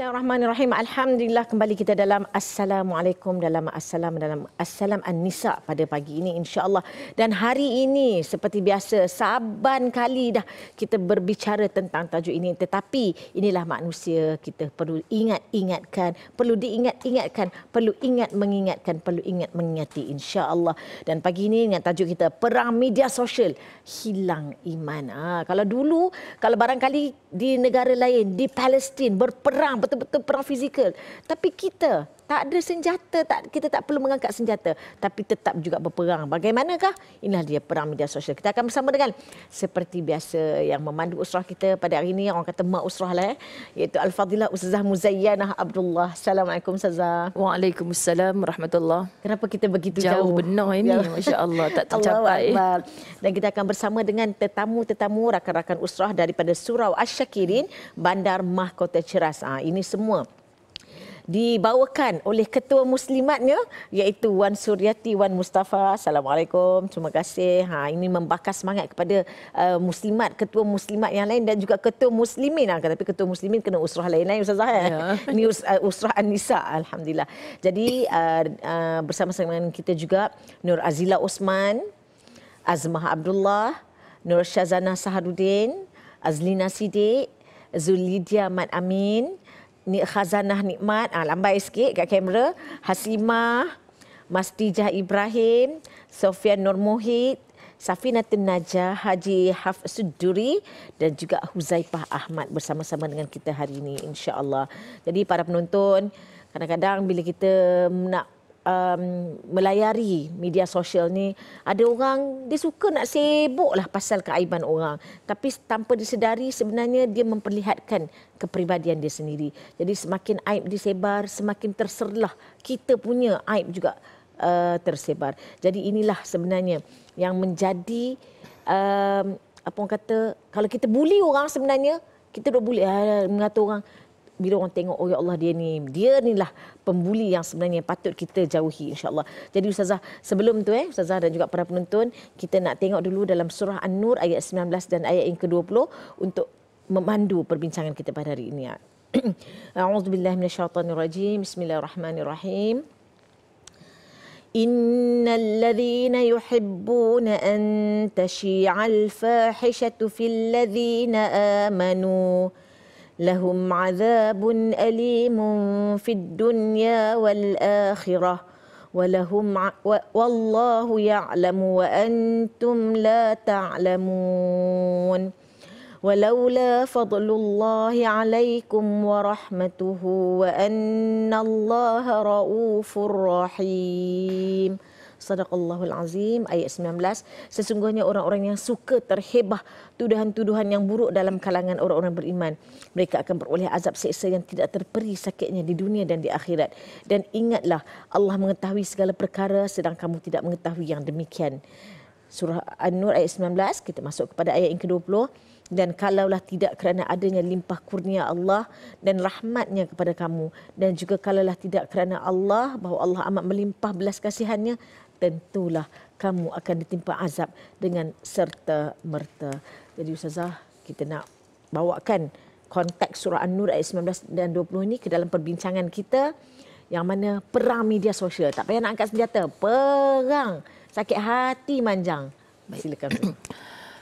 Bismillahirrahmanirrahim. Alhamdulillah kembali kita dalam Assalamualaikum dalam Assalam dalam Assalam An-Nisa pada pagi ini insya-Allah. Dan hari ini seperti biasa saban kali dah kita berbicara tentang tajuk ini tetapi inilah manusia kita perlu ingat-ingatkan, perlu diingat-ingatkan, perlu ingat mengingatkan, perlu ingat mengingati insya-Allah. Dan pagi ini dengan tajuk kita perang media sosial hilang iman. Ha, kalau dulu kalau barangkali di negara lain di Palestin berperang betul-betul perang fizikal. Tapi kita tak ada senjata, tak, kita tak perlu mengangkat senjata. Tapi tetap juga berperang. Bagaimanakah? Inilah dia perang media sosial. Kita akan bersama dengan seperti biasa yang memandu usrah kita pada hari ini. Orang kata mak usrah lah. Eh? Iaitu Al-Fadilah Ustazah Muzayyanah Abdullah. Assalamualaikum Ustazah. Waalaikumsalam. Rahmatullah. Kenapa kita begitu jauh? Jauh benar ini. Masya Allah. Tak tercapai. Allah Dan kita akan bersama dengan tetamu-tetamu rakan-rakan usrah daripada Surau Ash-Shakirin, Bandar Mahkota Ceras. Ha, ah, ini semua dibawakan oleh ketua muslimatnya iaitu Wan Suryati Wan Mustafa. Assalamualaikum. Terima kasih. Ha ini membakar semangat kepada uh, muslimat, ketua muslimat yang lain dan juga ketua muslimin ha. tapi ketua muslimin kena usrah lain-lain eh? Ya. Ini us, uh, usrah An-Nisa alhamdulillah. Jadi uh, uh, bersama-sama dengan kita juga Nur Azila Osman, Azmah Abdullah, Nur Syazana Saharudin, Azlina Sidik, Zulidia Mat Amin ni khazanah nikmat ah lambai sikit kat kamera Hasimah Mastijah Ibrahim Sofian Nur Mohid Safina Tenaja, Haji Haf Suduri dan juga Huzaifah Ahmad bersama-sama dengan kita hari ini insya-Allah. Jadi para penonton, kadang-kadang bila kita nak um, melayari media sosial ni ada orang dia suka nak sibuk lah pasal keaiban orang tapi tanpa disedari sebenarnya dia memperlihatkan kepribadian dia sendiri jadi semakin aib disebar semakin terserlah kita punya aib juga uh, tersebar jadi inilah sebenarnya yang menjadi um, apa orang kata kalau kita bully orang sebenarnya kita dah bully uh, ah, mengata orang bila orang tengok oh ya Allah dia ni dia ni lah pembuli yang sebenarnya yang patut kita jauhi insyaallah. Jadi ustazah sebelum tu eh ustazah dan juga para penonton kita nak tengok dulu dalam surah An-Nur ayat 19 dan ayat yang ke-20 untuk memandu perbincangan kita pada hari ini. Ya. A'udzu billahi Bismillahirrahmanirrahim. إن الذين يحبون أن تشيع الفاحشة في الذين آمنوا لهم عذاب أليم في الدنيا والآخرة ولهم ع... والله يعلم وأنتم لا تعلمون ولولا فضل الله عليكم ورحمته وأن الله رؤوف رحيم Sadaqallahul Azim ayat 19 sesungguhnya orang-orang yang suka terhebah tuduhan-tuduhan yang buruk dalam kalangan orang-orang beriman mereka akan beroleh azab seksa yang tidak terperi sakitnya di dunia dan di akhirat dan ingatlah Allah mengetahui segala perkara sedang kamu tidak mengetahui yang demikian surah An-Nur ayat 19 kita masuk kepada ayat yang ke-20 dan kalaulah tidak kerana adanya limpah kurnia Allah dan rahmatnya kepada kamu dan juga kalaulah tidak kerana Allah bahawa Allah amat melimpah belas kasihannya tentulah kamu akan ditimpa azab dengan serta merta. Jadi Ustazah, kita nak bawakan konteks surah An-Nur ayat 19 dan 20 ini ke dalam perbincangan kita yang mana perang media sosial. Tak payah nak angkat senjata, perang sakit hati manjang. Silakan.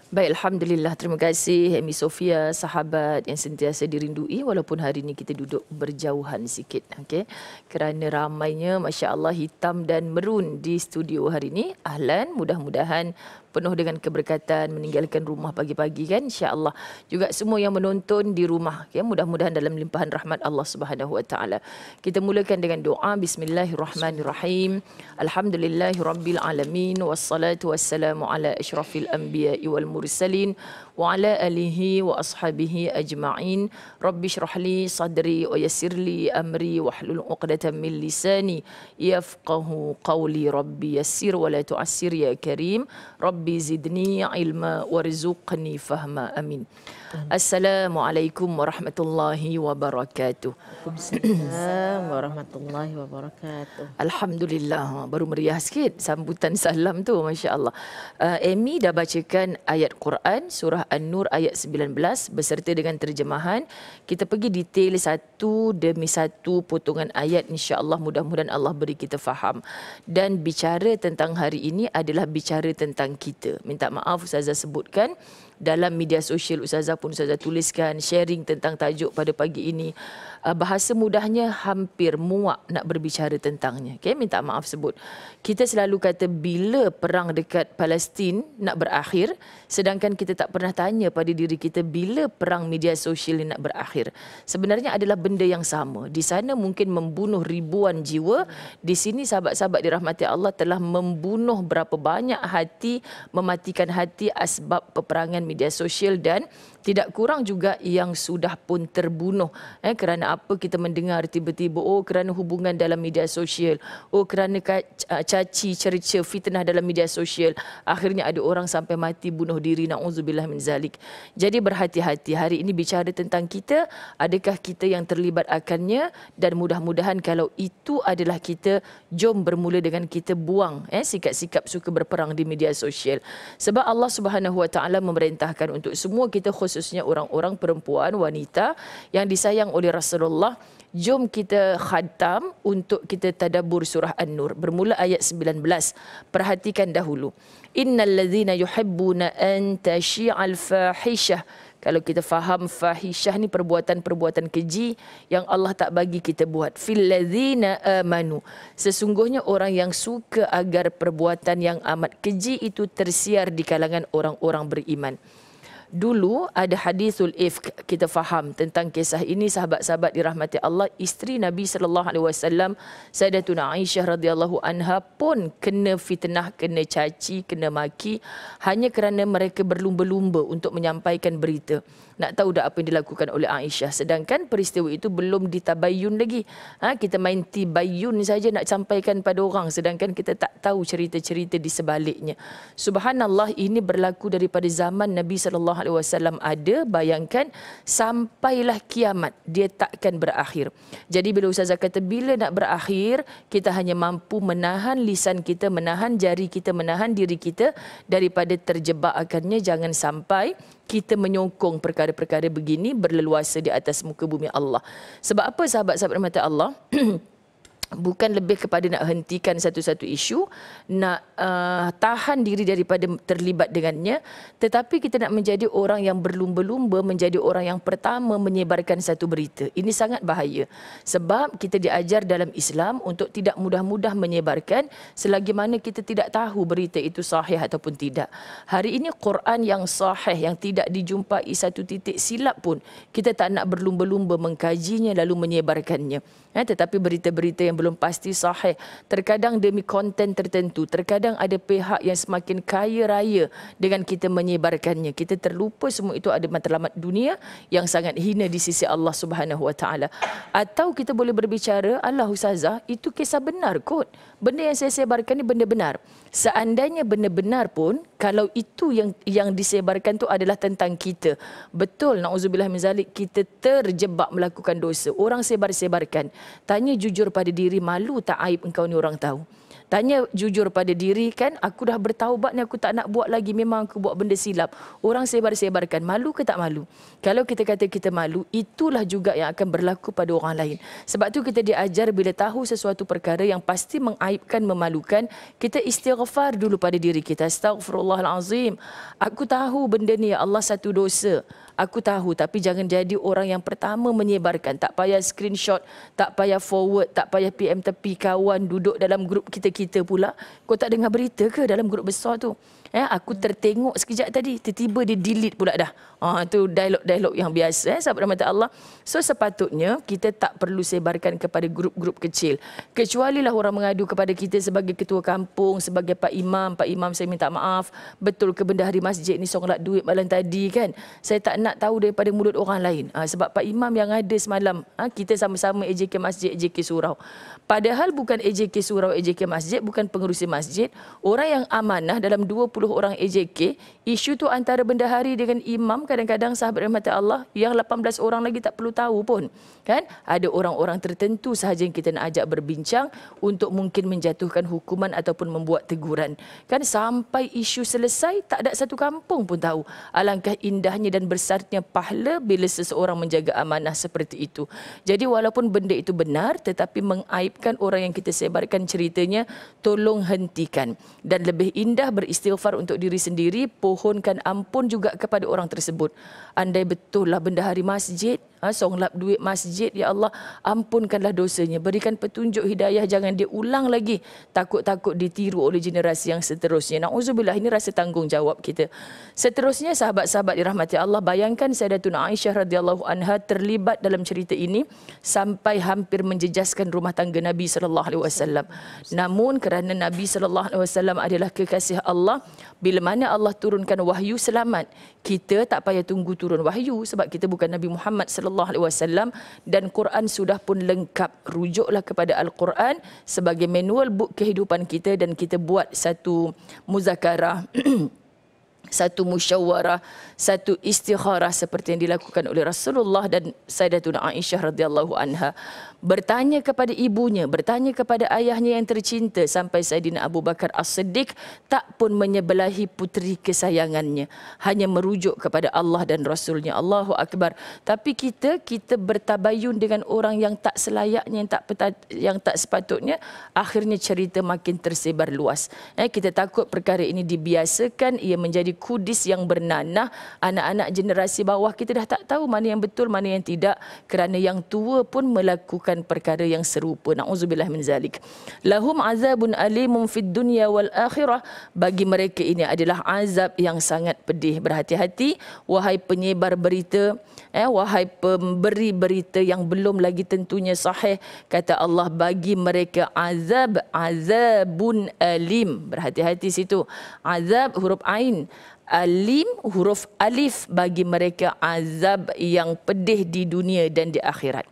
Baik, Alhamdulillah. Terima kasih Amy Sofia, sahabat yang sentiasa dirindui walaupun hari ini kita duduk berjauhan sikit. Okay? Kerana ramainya, Masya Allah, hitam dan merun di studio hari ini. Ahlan, mudah-mudahan penuh dengan keberkatan meninggalkan rumah pagi-pagi kan insyaallah juga semua yang menonton di rumah ya mudah-mudahan dalam limpahan rahmat Allah Subhanahu wa taala kita mulakan dengan doa bismillahirrahmanirrahim alhamdulillahirabbil alamin wassalatu wassalamu ala asyrafil anbiya wal mursalin wa ala alihi wa ashabihi ajma'in rabbi shrah li sadri wa yassir li amri wa hlul uqdatan min lisani yafqahu qawli rabbi yassir wa la tu'assir ya karim rabbi Rabbi zidni ilma warzuqni fahma amin. Assalamualaikum warahmatullahi wabarakatuh. Assalamualaikum warahmatullahi wabarakatuh. Alhamdulillah ha, baru meriah sikit sambutan salam tu masya-Allah. Uh, Amy dah bacakan ayat Quran surah An-Nur ayat 19 beserta dengan terjemahan. Kita pergi detail satu demi satu potongan ayat insya-Allah mudah-mudahan Allah beri kita faham. Dan bicara tentang hari ini adalah bicara tentang kita kita. Minta maaf Ustazah sebutkan dalam media sosial Ustazah pun Ustazah tuliskan sharing tentang tajuk pada pagi ini. Eh, bahasa mudahnya hampir muak nak berbicara tentangnya. Okay, minta maaf sebut. Kita selalu kata bila perang dekat Palestin nak berakhir, sedangkan kita tak pernah tanya pada diri kita bila perang media sosial ini nak berakhir. Sebenarnya adalah benda yang sama. Di sana mungkin membunuh ribuan jiwa, di sini sahabat-sahabat dirahmati Allah telah membunuh berapa banyak hati, mematikan hati asbab peperangan media sosial dan tidak kurang juga yang sudah pun terbunuh eh, kerana apa kita mendengar tiba-tiba oh kerana hubungan dalam media sosial oh kerana caci cerca fitnah dalam media sosial akhirnya ada orang sampai mati bunuh diri na'udzubillah min zalik jadi berhati-hati hari ini bicara tentang kita adakah kita yang terlibat akannya dan mudah-mudahan kalau itu adalah kita jom bermula dengan kita buang eh, sikap-sikap suka berperang di media sosial sebab Allah Subhanahu memerintahkan untuk semua kita khus- khususnya orang-orang perempuan wanita yang disayang oleh Rasulullah jom kita khatam untuk kita tadabbur surah An-Nur bermula ayat 19 perhatikan dahulu innal ladzina yuhibbuna an tashi'al fahishah kalau kita faham fahishah ni perbuatan-perbuatan keji yang Allah tak bagi kita buat fil ladzina amanu sesungguhnya orang yang suka agar perbuatan yang amat keji itu tersiar di kalangan orang-orang beriman dulu ada hadisul ifk kita faham tentang kisah ini sahabat-sahabat dirahmati Allah isteri Nabi sallallahu alaihi wasallam Sayyidatuna Aisyah radhiyallahu anha pun kena fitnah kena caci kena maki hanya kerana mereka berlumba-lumba untuk menyampaikan berita nak tahu dah apa yang dilakukan oleh Aisyah sedangkan peristiwa itu belum ditabayun lagi ha, kita main tibayun saja nak sampaikan pada orang sedangkan kita tak tahu cerita-cerita di sebaliknya subhanallah ini berlaku daripada zaman Nabi sallallahu sallallahu alaihi wasallam ada bayangkan sampailah kiamat dia takkan berakhir. Jadi bila ustazah kata bila nak berakhir, kita hanya mampu menahan lisan kita, menahan jari kita, menahan diri kita daripada terjebak akannya jangan sampai kita menyokong perkara-perkara begini berleluasa di atas muka bumi Allah. Sebab apa sahabat-sahabat mata Allah? bukan lebih kepada nak hentikan satu-satu isu nak uh, tahan diri daripada terlibat dengannya tetapi kita nak menjadi orang yang berlumba-lumba menjadi orang yang pertama menyebarkan satu berita ini sangat bahaya sebab kita diajar dalam Islam untuk tidak mudah-mudah menyebarkan selagi mana kita tidak tahu berita itu sahih ataupun tidak hari ini Quran yang sahih yang tidak dijumpai satu titik silap pun kita tak nak berlumba-lumba mengkajinya lalu menyebarkannya Ya, tetapi berita-berita yang belum pasti sahih. Terkadang demi konten tertentu. Terkadang ada pihak yang semakin kaya raya dengan kita menyebarkannya. Kita terlupa semua itu ada matlamat dunia yang sangat hina di sisi Allah Subhanahu Wa Taala. Atau kita boleh berbicara, Allah Ustazah, itu kisah benar kot. Benda yang saya sebarkan ini benda benar. Seandainya benda benar pun, kalau itu yang yang disebarkan tu adalah tentang kita. Betul nauzubillah min zalik kita terjebak melakukan dosa. Orang sebar-sebarkan. Tanya jujur pada diri malu tak aib engkau ni orang tahu tanya jujur pada diri kan aku dah bertaubat ni aku tak nak buat lagi memang aku buat benda silap orang sebar-sebarkan malu ke tak malu kalau kita kata kita malu itulah juga yang akan berlaku pada orang lain sebab tu kita diajar bila tahu sesuatu perkara yang pasti mengaibkan memalukan kita istighfar dulu pada diri kita astagfirullahalazim aku tahu benda ni ya Allah satu dosa Aku tahu tapi jangan jadi orang yang pertama menyebarkan. Tak payah screenshot, tak payah forward, tak payah PM tepi kawan duduk dalam grup kita kita pula. Kau tak dengar berita ke dalam grup besar tu? Eh, aku tertengok sekejap tadi, tiba-tiba dia delete pula dah. Ah, ha, itu dialog-dialog yang biasa, eh, sahabat rahmat Allah. So, sepatutnya kita tak perlu sebarkan kepada grup-grup kecil. Kecuali lah orang mengadu kepada kita sebagai ketua kampung, sebagai Pak Imam. Pak Imam, saya minta maaf. Betul ke benda hari masjid ni songlat duit malam tadi kan? Saya tak nak tahu daripada mulut orang lain. Ha, sebab Pak Imam yang ada semalam, ha, kita sama-sama AJK Masjid, AJK Surau. Padahal bukan AJK Surau, AJK Masjid, bukan pengurusi masjid. Orang yang amanah dalam 20 10 orang AJK, isu tu antara bendahari dengan imam kadang-kadang sahabat rahmat Allah yang 18 orang lagi tak perlu tahu pun. Kan? Ada orang-orang tertentu sahaja yang kita nak ajak berbincang untuk mungkin menjatuhkan hukuman ataupun membuat teguran. Kan sampai isu selesai tak ada satu kampung pun tahu. Alangkah indahnya dan besarnya pahala bila seseorang menjaga amanah seperti itu. Jadi walaupun benda itu benar tetapi mengaibkan orang yang kita sebarkan ceritanya tolong hentikan dan lebih indah beristighfar istighfar untuk diri sendiri, pohonkan ampun juga kepada orang tersebut. Andai betullah benda hari masjid, Ha, songlap duit masjid, Ya Allah, ampunkanlah dosanya. Berikan petunjuk hidayah, jangan dia ulang lagi. Takut-takut ditiru oleh generasi yang seterusnya. Na'udzubillah, ini rasa tanggungjawab kita. Seterusnya, sahabat-sahabat dirahmati Allah, bayangkan Sayyidatun Aisyah radhiyallahu anha terlibat dalam cerita ini sampai hampir menjejaskan rumah tangga Nabi SAW. Namun, kerana Nabi SAW adalah kekasih Allah, bila mana Allah turunkan wahyu selamat, kita tak payah tunggu turun wahyu sebab kita bukan Nabi Muhammad SAW sallallahu alaihi wasallam dan Quran sudah pun lengkap rujuklah kepada al-Quran sebagai manual buku kehidupan kita dan kita buat satu muzakarah satu musyawarah, satu istikharah seperti yang dilakukan oleh Rasulullah dan Sayyidatuna Aisyah radhiyallahu anha bertanya kepada ibunya, bertanya kepada ayahnya yang tercinta sampai Sayyidina Abu Bakar As-Siddiq tak pun menyebelahi putri kesayangannya, hanya merujuk kepada Allah dan Rasulnya Allahu Akbar. Tapi kita kita bertabayun dengan orang yang tak selayaknya, yang tak yang tak sepatutnya, akhirnya cerita makin tersebar luas. Eh, kita takut perkara ini dibiasakan, ia menjadi kudis yang bernanah anak-anak generasi bawah kita dah tak tahu mana yang betul mana yang tidak kerana yang tua pun melakukan perkara yang serupa naudzubillah min zalik lahum azabun alimun fid dunya wal akhirah bagi mereka ini adalah azab yang sangat pedih berhati-hati wahai penyebar berita eh wahai pemberi berita yang belum lagi tentunya sahih kata Allah bagi mereka azab azabun alim berhati-hati situ azab huruf ain alim huruf alif bagi mereka azab yang pedih di dunia dan di akhirat.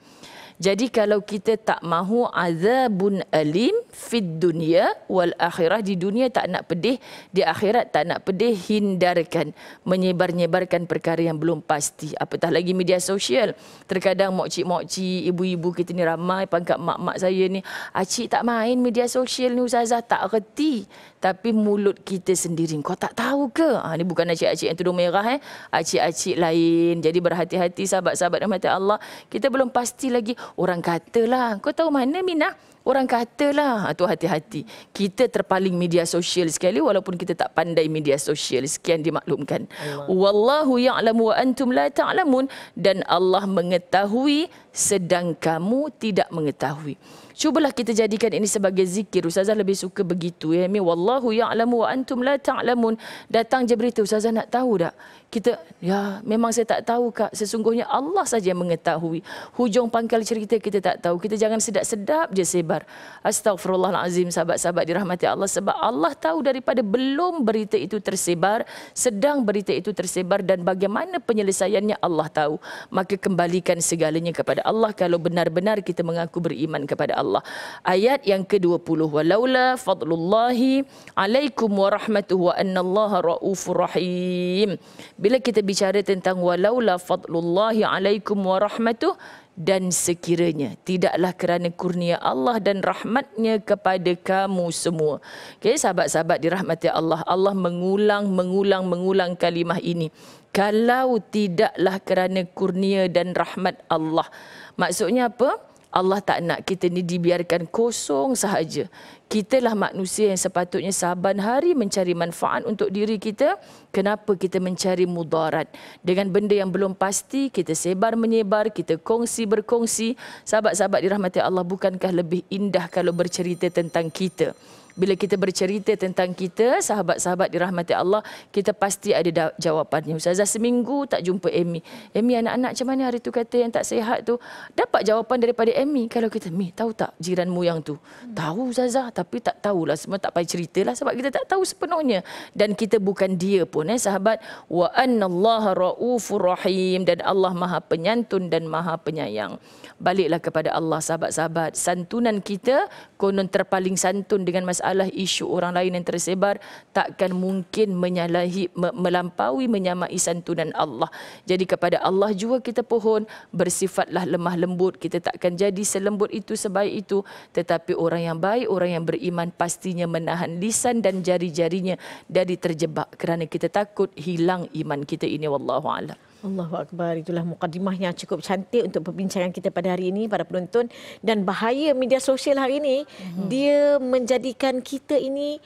Jadi kalau kita tak mahu azabun alim fid dunia wal akhirah di dunia tak nak pedih, di akhirat tak nak pedih, hindarkan menyebar-nyebarkan perkara yang belum pasti. Apatah lagi media sosial. Terkadang mokcik-mokcik, ibu-ibu kita ni ramai, pangkat mak-mak saya ni, acik tak main media sosial ni, ustazah tak reti tapi mulut kita sendiri kau tak tahu ke ha, ah, ini bukan acik-acik yang tudung merah eh acik-acik lain jadi berhati-hati sahabat-sahabat rahmat Allah kita belum pasti lagi orang katalah kau tahu mana mina? Orang katalah ha, tu hati-hati. Kita terpaling media sosial sekali walaupun kita tak pandai media sosial sekian dimaklumkan. Allah. Wallahu ya'lamu wa antum la ta'lamun dan Allah mengetahui sedang kamu tidak mengetahui. Cubalah kita jadikan ini sebagai zikir. Ustazah lebih suka begitu ya. Mi wallahu ya'lamu wa antum la ta'lamun. Datang je berita ustazah nak tahu tak? Kita ya memang saya tak tahu Kak. Sesungguhnya Allah saja yang mengetahui. Hujung pangkal cerita kita tak tahu. Kita jangan sedap-sedap je sebab akbar. Astagfirullahalazim sahabat-sahabat dirahmati Allah sebab Allah tahu daripada belum berita itu tersebar, sedang berita itu tersebar dan bagaimana penyelesaiannya Allah tahu. Maka kembalikan segalanya kepada Allah kalau benar-benar kita mengaku beriman kepada Allah. Ayat yang ke-20 walaula fadlullahi alaikum wa rahmatuhu wa annallaha raufur rahim. Bila kita bicara tentang walaula fadlullahi alaikum wa rahmatuhu dan sekiranya tidaklah kerana kurnia Allah dan rahmatnya kepada kamu semua. Okey sahabat-sahabat dirahmati Allah. Allah mengulang mengulang mengulang kalimah ini. Kalau tidaklah kerana kurnia dan rahmat Allah. Maksudnya apa? Allah tak nak kita ni dibiarkan kosong sahaja. Kitalah manusia yang sepatutnya saban hari mencari manfaat untuk diri kita. Kenapa kita mencari mudarat? Dengan benda yang belum pasti, kita sebar menyebar, kita kongsi berkongsi. Sahabat-sahabat dirahmati Allah, bukankah lebih indah kalau bercerita tentang kita? bila kita bercerita tentang kita sahabat-sahabat dirahmati Allah kita pasti ada jawapannya ustazah seminggu tak jumpa Amy Amy anak-anak macam mana hari tu kata yang tak sehat tu dapat jawapan daripada Amy kalau kita Amy tahu tak Jiran mu yang tu hmm. tahu ustazah tapi tak tahulah semua tak payah ceritalah sebab kita tak tahu sepenuhnya dan kita bukan dia pun eh sahabat wa annallaha raufur rahim dan Allah Maha penyantun dan Maha penyayang baliklah kepada Allah sahabat-sahabat santunan kita konon terpaling santun dengan mas masalah isu orang lain yang tersebar takkan mungkin menyalahi melampaui menyamai santunan Allah. Jadi kepada Allah juga kita pohon bersifatlah lemah lembut. Kita takkan jadi selembut itu sebaik itu tetapi orang yang baik, orang yang beriman pastinya menahan lisan dan jari-jarinya dari terjebak kerana kita takut hilang iman kita ini wallahu a'lam. Allahu Akbar. Itulah mukadimah yang cukup cantik untuk perbincangan kita pada hari ini para penonton dan bahaya media sosial hari ini mm-hmm. dia menjadikan kita ini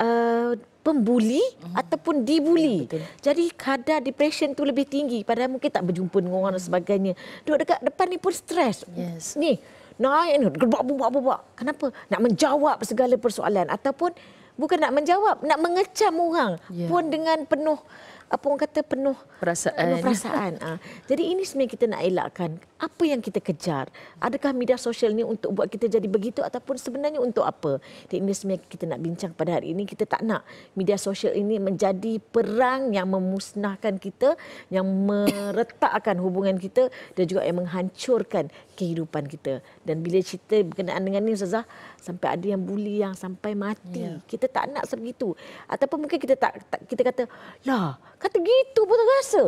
uh, pembuli mm-hmm. ataupun dibuli. Ya, betul. Jadi kadar depression tu lebih tinggi padahal mungkin tak berjumpa dengan orang dan sebagainya. Duduk dekat depan ni pun stres. Yes. Ni naik ni gerbak bubak bubak. Kenapa? Nak menjawab segala persoalan ataupun bukan nak menjawab, nak mengecam orang yeah. pun dengan penuh apa orang kata penuh perasaan. Penuh perasaan. Ah. jadi ini sebenarnya kita nak elakkan. Apa yang kita kejar? Adakah media sosial ini untuk buat kita jadi begitu ataupun sebenarnya untuk apa? Jadi ini sebenarnya kita nak bincang pada hari ini. Kita tak nak media sosial ini menjadi perang yang memusnahkan kita, yang meretakkan hubungan kita dan juga yang menghancurkan kehidupan kita. Dan bila cerita berkenaan dengan ini Ustazah, sampai ada yang bully yang sampai mati. Ya. Kita tak nak sebegitu. Ataupun mungkin kita tak, tak kita kata, lah Kata gitu pun terasa.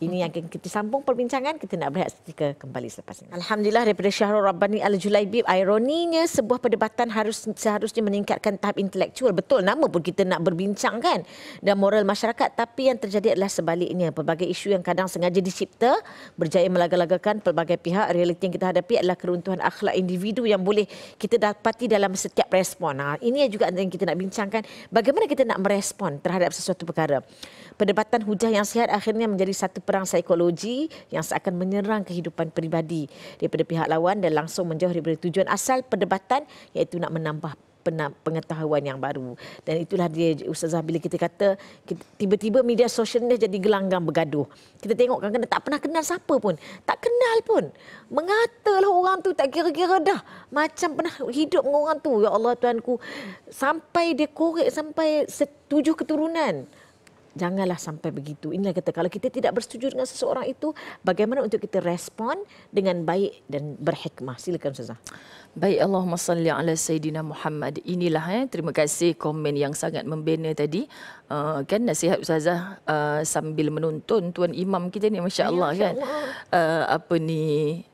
Ini yang kita sambung perbincangan. Kita nak berehat seketika kembali selepas ini. Alhamdulillah daripada Syahrul Rabbani Al-Julaibib. Ironinya sebuah perdebatan harus seharusnya meningkatkan tahap intelektual. Betul nama pun kita nak berbincang kan. Dan moral masyarakat. Tapi yang terjadi adalah sebaliknya. Pelbagai isu yang kadang sengaja dicipta. Berjaya melagak-lagakan pelbagai pihak. Realiti yang kita hadapi adalah keruntuhan akhlak individu yang boleh kita dapati dalam setiap respon. Nah, ini juga yang kita nak bincangkan. Bagaimana kita nak merespon terhadap sesuatu perkara perdebatan hujah yang sihat akhirnya menjadi satu perang psikologi yang seakan menyerang kehidupan peribadi daripada pihak lawan dan langsung menjauh daripada tujuan asal perdebatan iaitu nak menambah pengetahuan yang baru. Dan itulah dia Ustazah bila kita kata tiba-tiba media sosial ni jadi gelanggang bergaduh. Kita tengok kan kena tak pernah kenal siapa pun. Tak kenal pun. Mengatalah orang tu tak kira-kira dah. Macam pernah hidup dengan orang tu. Ya Allah Tuhanku. Sampai dia korek sampai setujuh keturunan janganlah sampai begitu. Inilah kata kalau kita tidak bersetuju dengan seseorang itu, bagaimana untuk kita respon dengan baik dan berhikmah? Silakan Ustazah. Baik Allahumma salli ala Sayyidina Muhammad. Inilah eh, terima kasih komen yang sangat membina tadi. Uh, kan nasihat Ustazah uh, sambil menonton Tuan Imam kita ni Masya Allah ya, kan. Allah. Uh, eh, apa ni,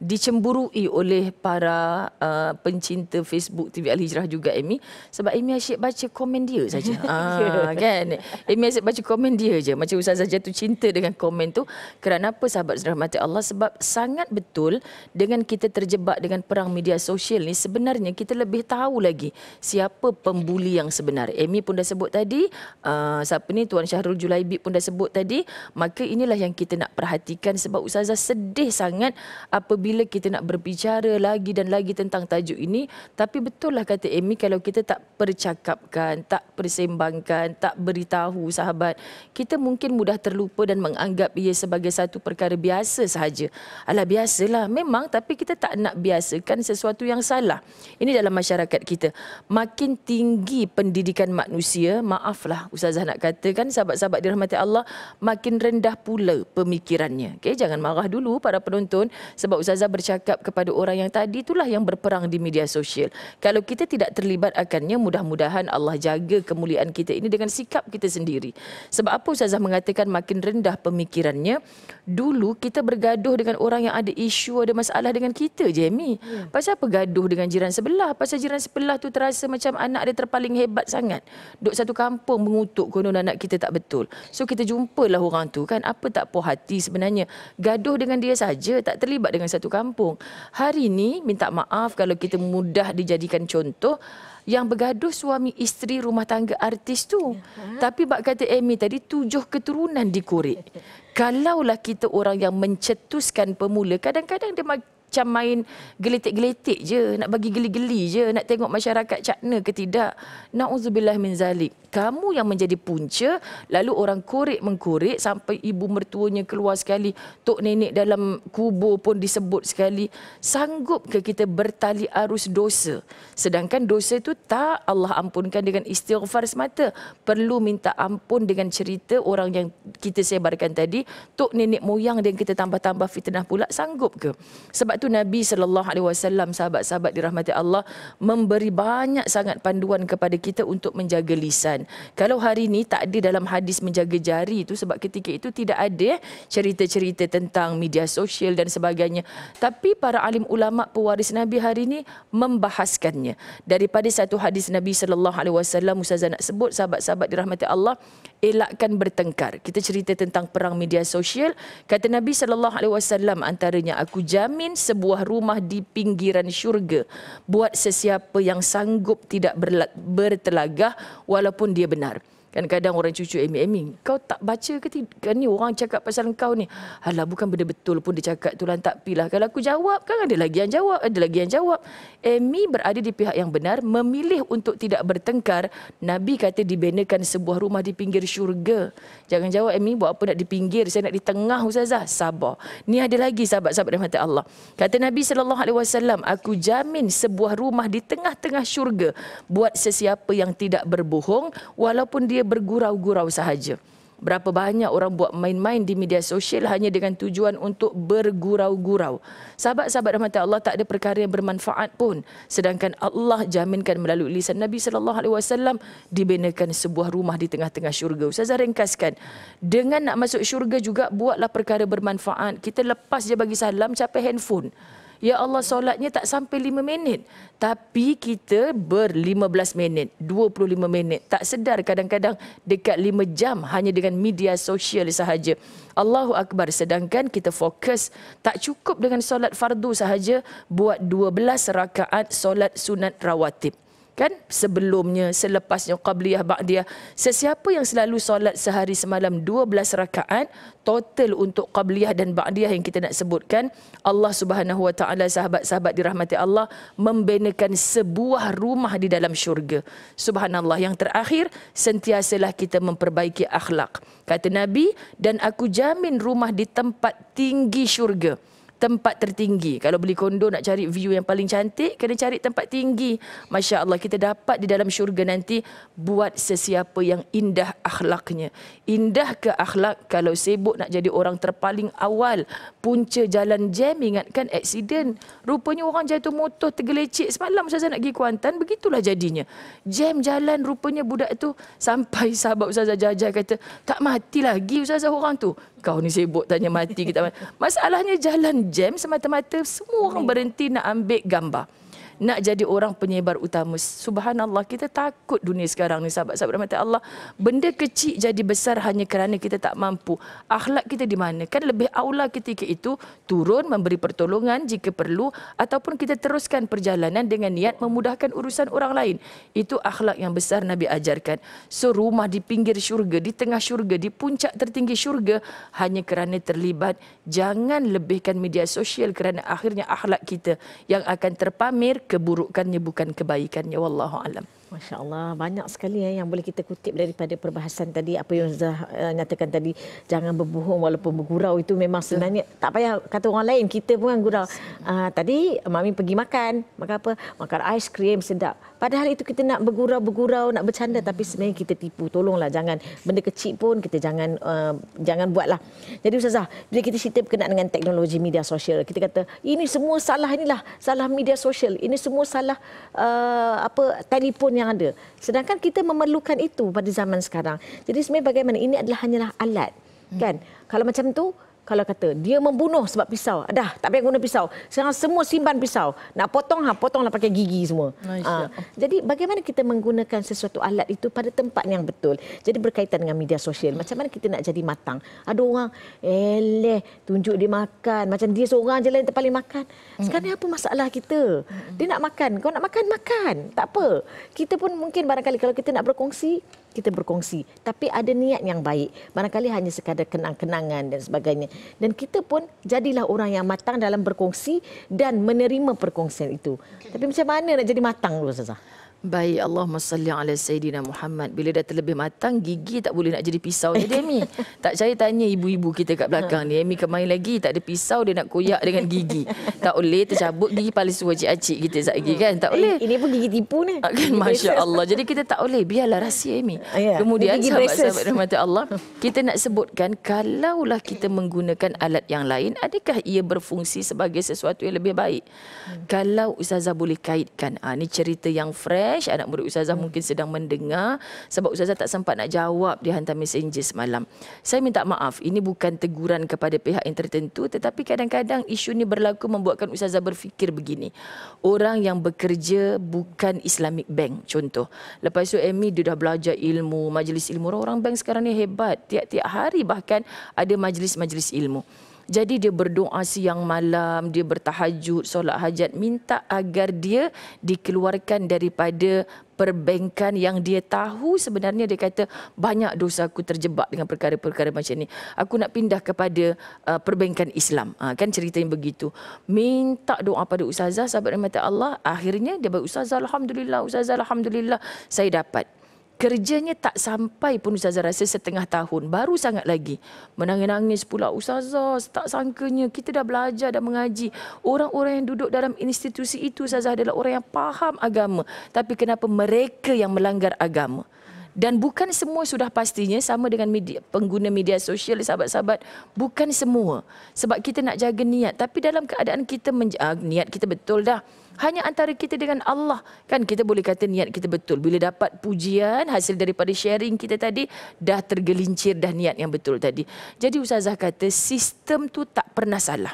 dicemburui oleh para uh, pencinta Facebook TV Al-Hijrah juga Amy. Sebab Amy asyik baca komen dia saja. uh, kan? Amy asyik baca komen dia je. Macam Ustazah jatuh cinta dengan komen tu. Kerana apa sahabat Zerah Mati Allah? Sebab sangat betul dengan kita terjebak dengan perang media sosial ni ini sebenarnya kita lebih tahu lagi siapa pembuli yang sebenar. Amy pun dah sebut tadi, uh, siapa ni Tuan Syahrul Julaibi pun dah sebut tadi, maka inilah yang kita nak perhatikan sebab Ustazah sedih sangat apabila kita nak berbicara lagi dan lagi tentang tajuk ini, tapi betul lah kata Amy kalau kita tak percakapkan, tak persembangkan, tak beritahu sahabat, kita mungkin mudah terlupa dan menganggap ia sebagai satu perkara biasa sahaja. Alah biasalah memang tapi kita tak nak biasakan sesuatu yang sahaja masalah ini dalam masyarakat kita. Makin tinggi pendidikan manusia, maaflah ustazah nak katakan sahabat-sahabat dirahmati Allah, makin rendah pula pemikirannya. Okey, jangan marah dulu para penonton sebab ustazah bercakap kepada orang yang tadi itulah yang berperang di media sosial. Kalau kita tidak terlibat akannya mudah-mudahan Allah jaga kemuliaan kita ini dengan sikap kita sendiri. Sebab apa ustazah mengatakan makin rendah pemikirannya? Dulu kita bergaduh dengan orang yang ada isu, ada masalah dengan kita, Jamie. Ya. Pasal apa gaduh dengan jiran sebelah pasal jiran sebelah tu terasa macam anak dia terpaling hebat sangat duk satu kampung mengutuk konon anak kita tak betul so kita jumpalah orang tu kan apa tak puas hati sebenarnya gaduh dengan dia saja tak terlibat dengan satu kampung hari ni minta maaf kalau kita mudah dijadikan contoh yang bergaduh suami isteri rumah tangga artis tu. Ya. Tapi bak kata Amy tadi tujuh keturunan dikorek. Kalaulah kita orang yang mencetuskan pemula kadang-kadang dia macam main geletik-geletik je, nak bagi geli-geli je, nak tengok masyarakat cakna ke tidak. Na'udzubillah min zalik. Kamu yang menjadi punca, lalu orang korek-mengkorek sampai ibu mertuanya keluar sekali, tok nenek dalam kubur pun disebut sekali. Sanggup ke kita bertali arus dosa? Sedangkan dosa itu tak Allah ampunkan dengan istighfar semata. Perlu minta ampun dengan cerita orang yang kita sebarkan tadi, tok nenek moyang dan kita tambah-tambah fitnah pula, sanggup ke? Sebab tu Nabi sallallahu alaihi wasallam sahabat-sahabat dirahmati Allah memberi banyak sangat panduan kepada kita untuk menjaga lisan. Kalau hari ini tak ada dalam hadis menjaga jari itu sebab ketika itu tidak ada cerita-cerita tentang media sosial dan sebagainya. Tapi para alim ulama pewaris Nabi hari ini membahaskannya. Daripada satu hadis Nabi sallallahu alaihi wasallam Ustazah nak sebut sahabat-sahabat dirahmati Allah elakkan bertengkar. Kita cerita tentang perang media sosial. Kata Nabi sallallahu alaihi wasallam antaranya aku jamin sebuah rumah di pinggiran syurga buat sesiapa yang sanggup tidak berla- bertelagah walaupun dia benar. Kan kadang orang cucu Amy-Amy, kau tak baca ke tidak? Kan ni orang cakap pasal kau ni. Alah bukan benda betul pun dia cakap tu lantak pilah. Kalau aku jawab kan ada lagi yang jawab, ada lagi yang jawab. Amy berada di pihak yang benar, memilih untuk tidak bertengkar. Nabi kata dibenarkan sebuah rumah di pinggir syurga. Jangan jawab Amy, buat apa nak di pinggir, saya nak di tengah Ustazah. Sabar. Ni ada lagi sahabat-sahabat dari mata Allah. Kata Nabi Alaihi Wasallam, aku jamin sebuah rumah di tengah-tengah syurga. Buat sesiapa yang tidak berbohong, walaupun dia dia bergurau-gurau sahaja. Berapa banyak orang buat main-main di media sosial hanya dengan tujuan untuk bergurau-gurau. Sahabat-sahabat rahmat Allah tak ada perkara yang bermanfaat pun. Sedangkan Allah jaminkan melalui lisan Nabi sallallahu alaihi wasallam dibinakan sebuah rumah di tengah-tengah syurga. Ustazah ringkaskan. Dengan nak masuk syurga juga buatlah perkara bermanfaat. Kita lepas je bagi salam capai handphone. Ya Allah solatnya tak sampai 5 minit. Tapi kita ber 15 minit, 25 minit. Tak sedar kadang-kadang dekat 5 jam hanya dengan media sosial sahaja. Allahu Akbar sedangkan kita fokus tak cukup dengan solat fardu sahaja buat 12 rakaat solat sunat rawatib kan sebelumnya selepasnya qabliyah ba'diyah sesiapa yang selalu solat sehari semalam 12 rakaat total untuk qabliyah dan ba'diyah yang kita nak sebutkan Allah Subhanahu sahabat-sahabat dirahmati Allah membinakan sebuah rumah di dalam syurga subhanallah yang terakhir sentiasalah kita memperbaiki akhlak kata nabi dan aku jamin rumah di tempat tinggi syurga tempat tertinggi. Kalau beli kondo nak cari view yang paling cantik, kena cari tempat tinggi. Masya Allah, kita dapat di dalam syurga nanti buat sesiapa yang indah akhlaknya. Indah ke akhlak kalau sibuk nak jadi orang terpaling awal. Punca jalan jam, ingatkan aksiden. Rupanya orang jatuh motor tergelecek semalam saya nak pergi Kuantan, begitulah jadinya. Jam jalan, rupanya budak tu sampai sahabat Ustazah jajah kata, tak mati lagi Ustazah orang tu. Kau ni sibuk tanya mati kita. Masalahnya jalan jam semata-mata semua orang berhenti nak ambil gambar nak jadi orang penyebar utama. Subhanallah, kita takut dunia sekarang ni sahabat-sahabat rahmat Allah. Benda kecil jadi besar hanya kerana kita tak mampu. Akhlak kita di mana? Kan lebih aula ketika itu turun memberi pertolongan jika perlu ataupun kita teruskan perjalanan dengan niat memudahkan urusan orang lain. Itu akhlak yang besar Nabi ajarkan. So rumah di pinggir syurga, di tengah syurga, di puncak tertinggi syurga hanya kerana terlibat. Jangan lebihkan media sosial kerana akhirnya akhlak kita yang akan terpamir keburukannya bukan kebaikannya wallahu alam Masya Allah, banyak sekali eh, yang boleh kita kutip daripada perbahasan tadi, apa yang Zah eh, nyatakan tadi, jangan berbohong walaupun bergurau itu memang sebenarnya, yeah. tak payah kata orang lain, kita pun yang gurau. Uh, tadi Mami pergi makan, makan apa? Makan ais krim sedap. Padahal itu kita nak bergurau-bergurau, nak bercanda tapi sebenarnya kita tipu. Tolonglah jangan benda kecil pun kita jangan uh, jangan buatlah. Jadi Ustazah, bila kita cerita berkenaan dengan teknologi media sosial, kita kata ini semua salah inilah, salah media sosial. Ini semua salah uh, apa telefon yang ada. Sedangkan kita memerlukan itu pada zaman sekarang. Jadi sebenarnya bagaimana ini adalah hanyalah alat. Hmm. Kan? Kalau macam tu kalau kata dia membunuh sebab pisau. Dah, tak payah guna pisau. Sekarang semua simpan pisau. Nak potong, ha, potonglah pakai gigi semua. Ha. Jadi bagaimana kita menggunakan sesuatu alat itu pada tempat yang betul. Jadi berkaitan dengan media sosial. Macam mana kita nak jadi matang. Ada orang, eleh, tunjuk dia makan. Macam dia seorang je lah yang terpaling makan. Sekarang ni apa masalah kita? Dia nak makan. Kau nak makan, makan. Tak apa. Kita pun mungkin barangkali kalau kita nak berkongsi, kita berkongsi tapi ada niat yang baik barangkali hanya sekadar kenang-kenangan dan sebagainya dan kita pun jadilah orang yang matang dalam berkongsi dan menerima perkongsian itu okay. tapi macam mana nak jadi matang Ustazah? Baik, Allahumma salli ala Sayyidina Muhammad. Bila dah terlebih matang, gigi tak boleh nak jadi pisau jadi Amy. Tak saya tanya ibu-ibu kita kat belakang ni. demi kemain lagi, tak ada pisau, dia nak koyak dengan gigi. Tak boleh, tercabut gigi paling suwa cik-acik kita saat hmm. kan. Tak eh, boleh. Ini pun gigi tipu ni. Ah, kan, Masya Allah. Jadi kita tak boleh, biarlah rahsia Amy. Ah, ya. Kemudian, sahabat-sahabat rahmat Allah, kita nak sebutkan, kalaulah kita menggunakan alat yang lain, adakah ia berfungsi sebagai sesuatu yang lebih baik? Hmm. Kalau Ustazah boleh kaitkan, ha, ah, ni cerita yang fresh, flash anak murid ustazah hmm. mungkin sedang mendengar sebab ustazah tak sempat nak jawab dia hantar messenger semalam saya minta maaf ini bukan teguran kepada pihak yang tertentu tetapi kadang-kadang isu ni berlaku membuatkan ustazah berfikir begini orang yang bekerja bukan Islamic Bank contoh lepas tu Amy dia dah belajar ilmu majlis ilmu orang-orang bank sekarang ni hebat tiap-tiap hari bahkan ada majlis-majlis ilmu jadi dia berdoa siang malam, dia bertahajud, solat hajat, minta agar dia dikeluarkan daripada perbankan yang dia tahu sebenarnya dia kata banyak dosa aku terjebak dengan perkara-perkara macam ni. Aku nak pindah kepada uh, perbankan Islam. Ha, kan ceritanya begitu. Minta doa pada ustazah sahabat rahmat Allah, akhirnya dia bagi ustazah alhamdulillah, ustazah alhamdulillah saya dapat kerjanya tak sampai pun Ustazah rasa setengah tahun. Baru sangat lagi. Menangis-nangis pula Ustazah tak sangkanya kita dah belajar dah mengaji. Orang-orang yang duduk dalam institusi itu Ustazah adalah orang yang faham agama. Tapi kenapa mereka yang melanggar agama? Dan bukan semua sudah pastinya sama dengan media, pengguna media sosial, sahabat-sahabat. Bukan semua. Sebab kita nak jaga niat. Tapi dalam keadaan kita, menja- ah, niat kita betul dah hanya antara kita dengan Allah kan kita boleh kata niat kita betul bila dapat pujian hasil daripada sharing kita tadi dah tergelincir dah niat yang betul tadi jadi ustazah kata sistem tu tak pernah salah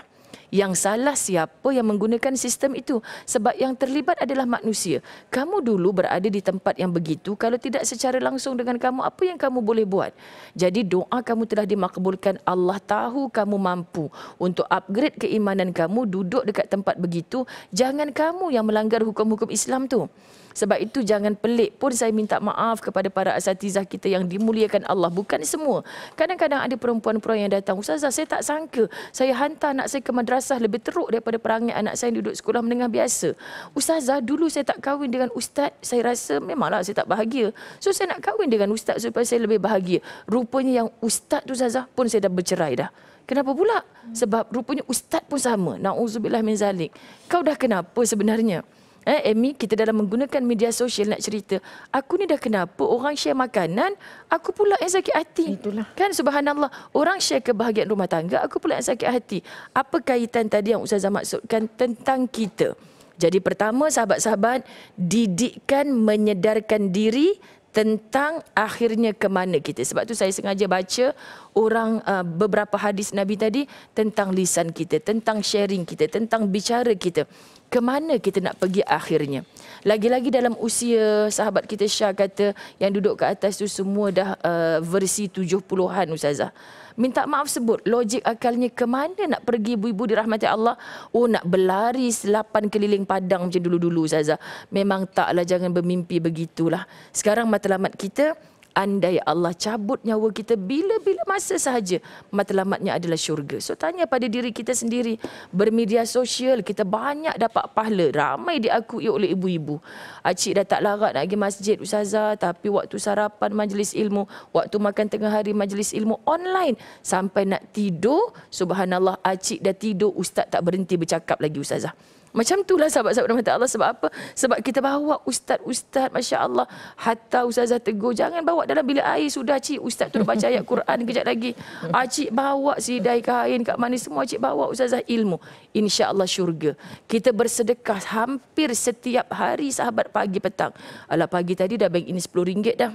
yang salah siapa yang menggunakan sistem itu sebab yang terlibat adalah manusia kamu dulu berada di tempat yang begitu kalau tidak secara langsung dengan kamu apa yang kamu boleh buat jadi doa kamu telah dimakbulkan Allah tahu kamu mampu untuk upgrade keimanan kamu duduk dekat tempat begitu jangan kamu yang melanggar hukum-hukum Islam tu sebab itu jangan pelik pun saya minta maaf kepada para asatizah kita yang dimuliakan Allah. Bukan semua. Kadang-kadang ada perempuan-perempuan yang datang. Ustazah, saya tak sangka saya hantar anak saya ke madrasah lebih teruk daripada perangai anak saya yang duduk sekolah menengah biasa. Ustazah, dulu saya tak kahwin dengan ustaz, saya rasa memanglah saya tak bahagia. So saya nak kahwin dengan ustaz supaya saya lebih bahagia. Rupanya yang ustaz tu Ustazah pun saya dah bercerai dah. Kenapa pula? Sebab rupanya ustaz pun sama. Nauzubillah min zalik. Kau dah kenapa sebenarnya? Eh, Amy, kita dalam menggunakan media sosial nak cerita. Aku ni dah kenapa orang share makanan, aku pula yang sakit hati. Itulah. Kan subhanallah, orang share kebahagiaan rumah tangga, aku pula yang sakit hati. Apa kaitan tadi yang Ustazah maksudkan tentang kita? Jadi pertama sahabat-sahabat, didikan menyedarkan diri tentang akhirnya ke mana kita. Sebab tu saya sengaja baca orang uh, beberapa hadis Nabi tadi tentang lisan kita, tentang sharing kita, tentang bicara kita. Ke mana kita nak pergi akhirnya. Lagi-lagi dalam usia sahabat kita Syah kata yang duduk ke atas tu semua dah uh, versi tujuh puluhan Ustazah minta maaf sebut logik akalnya ke mana nak pergi ibu-ibu dirahmati Allah oh nak berlari selapan keliling padang macam dulu-dulu Ustazah memang taklah jangan bermimpi begitulah sekarang matlamat kita andai Allah cabut nyawa kita bila-bila masa sahaja, matlamatnya adalah syurga. So tanya pada diri kita sendiri, bermedia sosial, kita banyak dapat pahala, ramai diakui oleh ibu-ibu. Acik dah tak larat nak pergi masjid Ustazah, tapi waktu sarapan majlis ilmu, waktu makan tengah hari majlis ilmu online, sampai nak tidur, subhanallah acik dah tidur, Ustaz tak berhenti bercakap lagi Ustazah. Macam itulah sahabat-sahabat rahmat Allah sebab apa? Sebab kita bawa ustaz-ustaz masya-Allah hatta ustazah tegur jangan bawa dalam bilik air sudah cik ustaz tu baca ayat Quran kejap lagi. Acik ah, bawa sidai kain kat mana semua acik bawa ustazah ilmu. Insya-Allah syurga. Kita bersedekah hampir setiap hari sahabat pagi petang. Alah pagi tadi dah bank ini RM10 dah.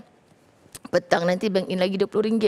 Petang nanti bank in lagi RM20.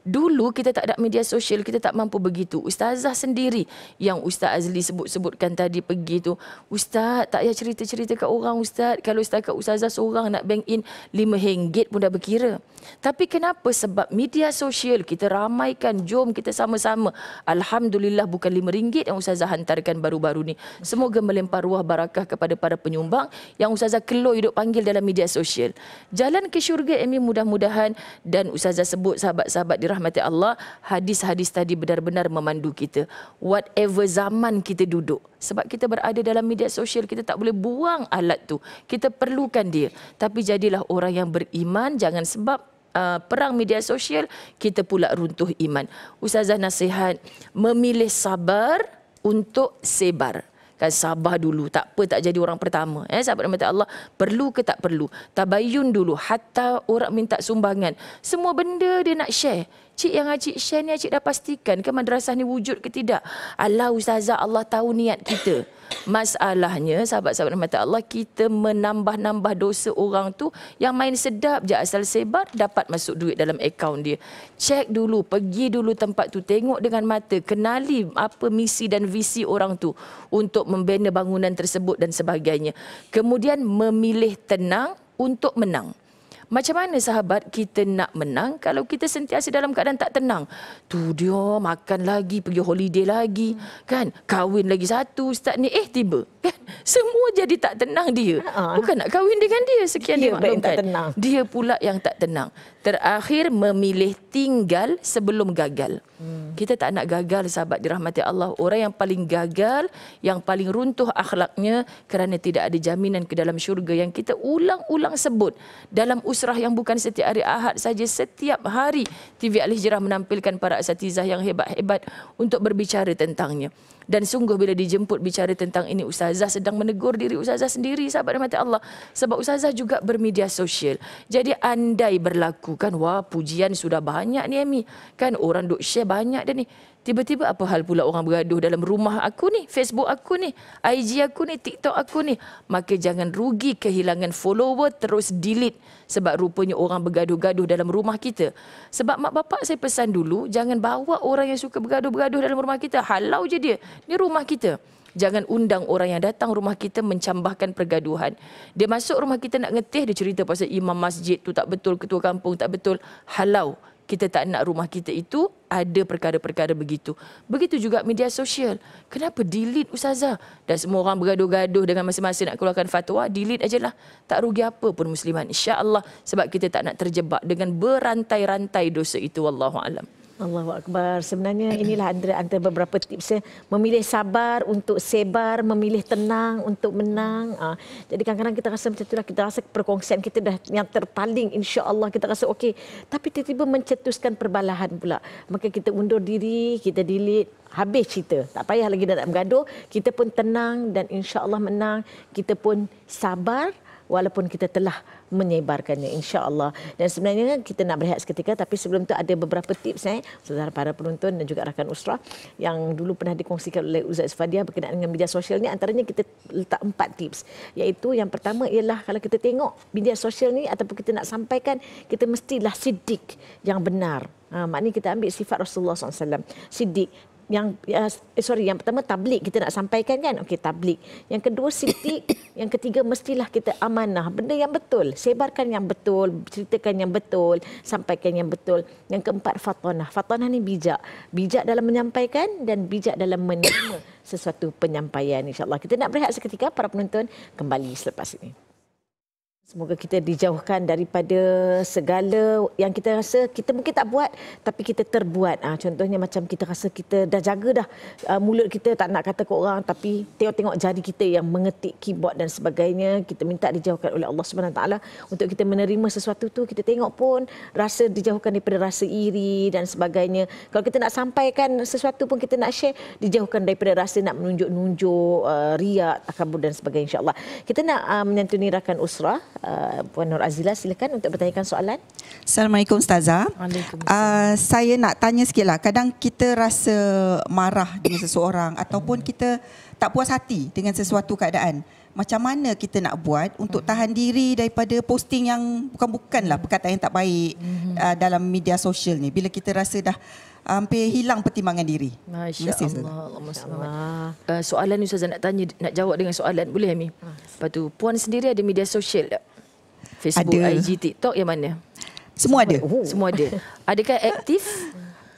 Dulu kita tak ada media sosial, kita tak mampu begitu. Ustazah sendiri yang Ustaz Azli sebut-sebutkan tadi pergi tu. Ustaz, tak payah cerita-cerita kat orang Ustaz. Kalau Ustaz kat Ustazah seorang nak bank in RM5 pun dah berkira. Tapi kenapa? Sebab media sosial kita ramaikan. Jom kita sama-sama. Alhamdulillah bukan RM5 yang Ustazah hantarkan baru-baru ni. Semoga melempar ruah barakah kepada para penyumbang yang Ustazah keluar hidup panggil dalam media sosial. Jalan ke syurga ini mudah-mudahan dan Ustazah sebut sahabat-sahabat di dirahmati Allah, hadis-hadis tadi benar-benar memandu kita. Whatever zaman kita duduk. Sebab kita berada dalam media sosial, kita tak boleh buang alat tu. Kita perlukan dia. Tapi jadilah orang yang beriman, jangan sebab uh, perang media sosial, kita pula runtuh iman. Ustazah nasihat, memilih sabar untuk sebar kan sabar dulu tak apa tak jadi orang pertama eh, sahabat minta Allah perlu ke tak perlu tabayun dulu hatta orang minta sumbangan semua benda dia nak share Cik yang Acik share ni Acik dah pastikan ke madrasah ni wujud ke tidak? Allah Ustazah Allah tahu niat kita. Masalahnya sahabat-sahabat rahmat Allah kita menambah-nambah dosa orang tu yang main sedap je asal sebar dapat masuk duit dalam akaun dia. cek dulu, pergi dulu tempat tu tengok dengan mata, kenali apa misi dan visi orang tu untuk membina bangunan tersebut dan sebagainya. Kemudian memilih tenang untuk menang. Macam mana sahabat kita nak menang kalau kita sentiasa dalam keadaan tak tenang? Tu dia makan lagi, pergi holiday lagi, hmm. kan? Kahwin lagi satu, ustaz ni eh tiba kan Semua jadi tak tenang dia. Ha, ha. Bukan nak kahwin dengan dia sekian dia, dia maklumkan. Tak tenang. Dia pula yang tak tenang. Terakhir memilih tinggal sebelum gagal. Hmm. Kita tak nak gagal sahabat dirahmati Allah. Orang yang paling gagal, yang paling runtuh akhlaknya kerana tidak ada jaminan ke dalam syurga yang kita ulang-ulang sebut. Dalam usrah yang bukan setiap hari ahad saja, setiap hari TV Al-Hijrah menampilkan para asatizah yang hebat-hebat untuk berbicara tentangnya dan sungguh bila dijemput bicara tentang ini ustazah sedang menegur diri ustazah sendiri sahabat mati Allah sebab ustazah juga bermedia sosial jadi andai berlaku kan wah pujian sudah banyak ni Amy kan orang duk share banyak dah ni Tiba-tiba apa hal pula orang bergaduh dalam rumah aku ni, Facebook aku ni, IG aku ni, TikTok aku ni. Maka jangan rugi kehilangan follower terus delete sebab rupanya orang bergaduh-gaduh dalam rumah kita. Sebab mak bapak saya pesan dulu, jangan bawa orang yang suka bergaduh-gaduh dalam rumah kita. Halau je dia. Ini rumah kita. Jangan undang orang yang datang rumah kita mencambahkan pergaduhan. Dia masuk rumah kita nak ngetih, dia cerita pasal imam masjid tu tak betul, ketua kampung tak betul. Halau kita tak nak rumah kita itu ada perkara-perkara begitu. Begitu juga media sosial. Kenapa delete ustazah? Dan semua orang bergaduh-gaduh dengan masa-masa nak keluarkan fatwa, delete lah. Tak rugi apa pun musliman. Insya-Allah sebab kita tak nak terjebak dengan berantai-rantai dosa itu wallahu alam. Allah akbar. Sebenarnya inilah antara antara beberapa tips ya. Memilih sabar untuk sebar, memilih tenang untuk menang. Ha. Jadi kadang-kadang kita rasa macam itulah kita rasa perkongsian kita dah yang terpaling insya-Allah kita rasa okey. Tapi tiba-tiba mencetuskan perbalahan pula. Maka kita undur diri, kita delete Habis cerita. Tak payah lagi dah nak bergaduh. Kita pun tenang dan insya Allah menang. Kita pun sabar walaupun kita telah menyebarkannya insya-Allah. Dan sebenarnya kita nak berehat seketika tapi sebelum tu ada beberapa tips eh saudara para penonton dan juga rakan usrah yang dulu pernah dikongsikan oleh Ustaz Fadia berkenaan dengan media sosial ni antaranya kita letak empat tips iaitu yang pertama ialah kalau kita tengok media sosial ni ataupun kita nak sampaikan kita mestilah siddiq yang benar. Ha, maknanya kita ambil sifat Rasulullah SAW. Siddiq, yang uh, sorry yang pertama tablik kita nak sampaikan kan okey tablik yang kedua sitik yang ketiga mestilah kita amanah benda yang betul sebarkan yang betul ceritakan yang betul sampaikan yang betul yang keempat fatonah fatonah ni bijak bijak dalam menyampaikan dan bijak dalam menerima sesuatu penyampaian insyaallah kita nak berehat seketika para penonton kembali selepas ini Semoga kita dijauhkan daripada segala yang kita rasa kita mungkin tak buat tapi kita terbuat. Ha, contohnya macam kita rasa kita dah jaga dah uh, mulut kita tak nak kata ke orang tapi tengok-tengok jari kita yang mengetik keyboard dan sebagainya. Kita minta dijauhkan oleh Allah SWT untuk kita menerima sesuatu tu kita tengok pun rasa dijauhkan daripada rasa iri dan sebagainya. Kalau kita nak sampaikan sesuatu pun kita nak share dijauhkan daripada rasa nak menunjuk-nunjuk uh, riak akabur dan sebagainya insyaAllah. Kita nak uh, menyantuni rakan usrah. Eh, puan Nur Azila silakan untuk bertanyakan soalan. Assalamualaikum Ustazah. Waalaikumsalam. Uh, saya nak tanya sikit lah. Kadang kita rasa marah dengan seseorang ataupun kita tak puas hati dengan sesuatu keadaan. Macam mana kita nak buat untuk tahan diri daripada posting yang bukan-bukanlah perkataan yang tak baik uh, dalam media sosial ni. Bila kita rasa dah hampir hilang pertimbangan diri. Masya-Allah. Uh, eh, soalan ni Ustazah nak tanya nak jawab dengan soalan boleh Ami? Ah. Lepas tu puan sendiri ada media sosial tak? Facebook, ada. IG, TikTok yang mana? Semua, semua ada. Oh. Semua ada. Adakah aktif?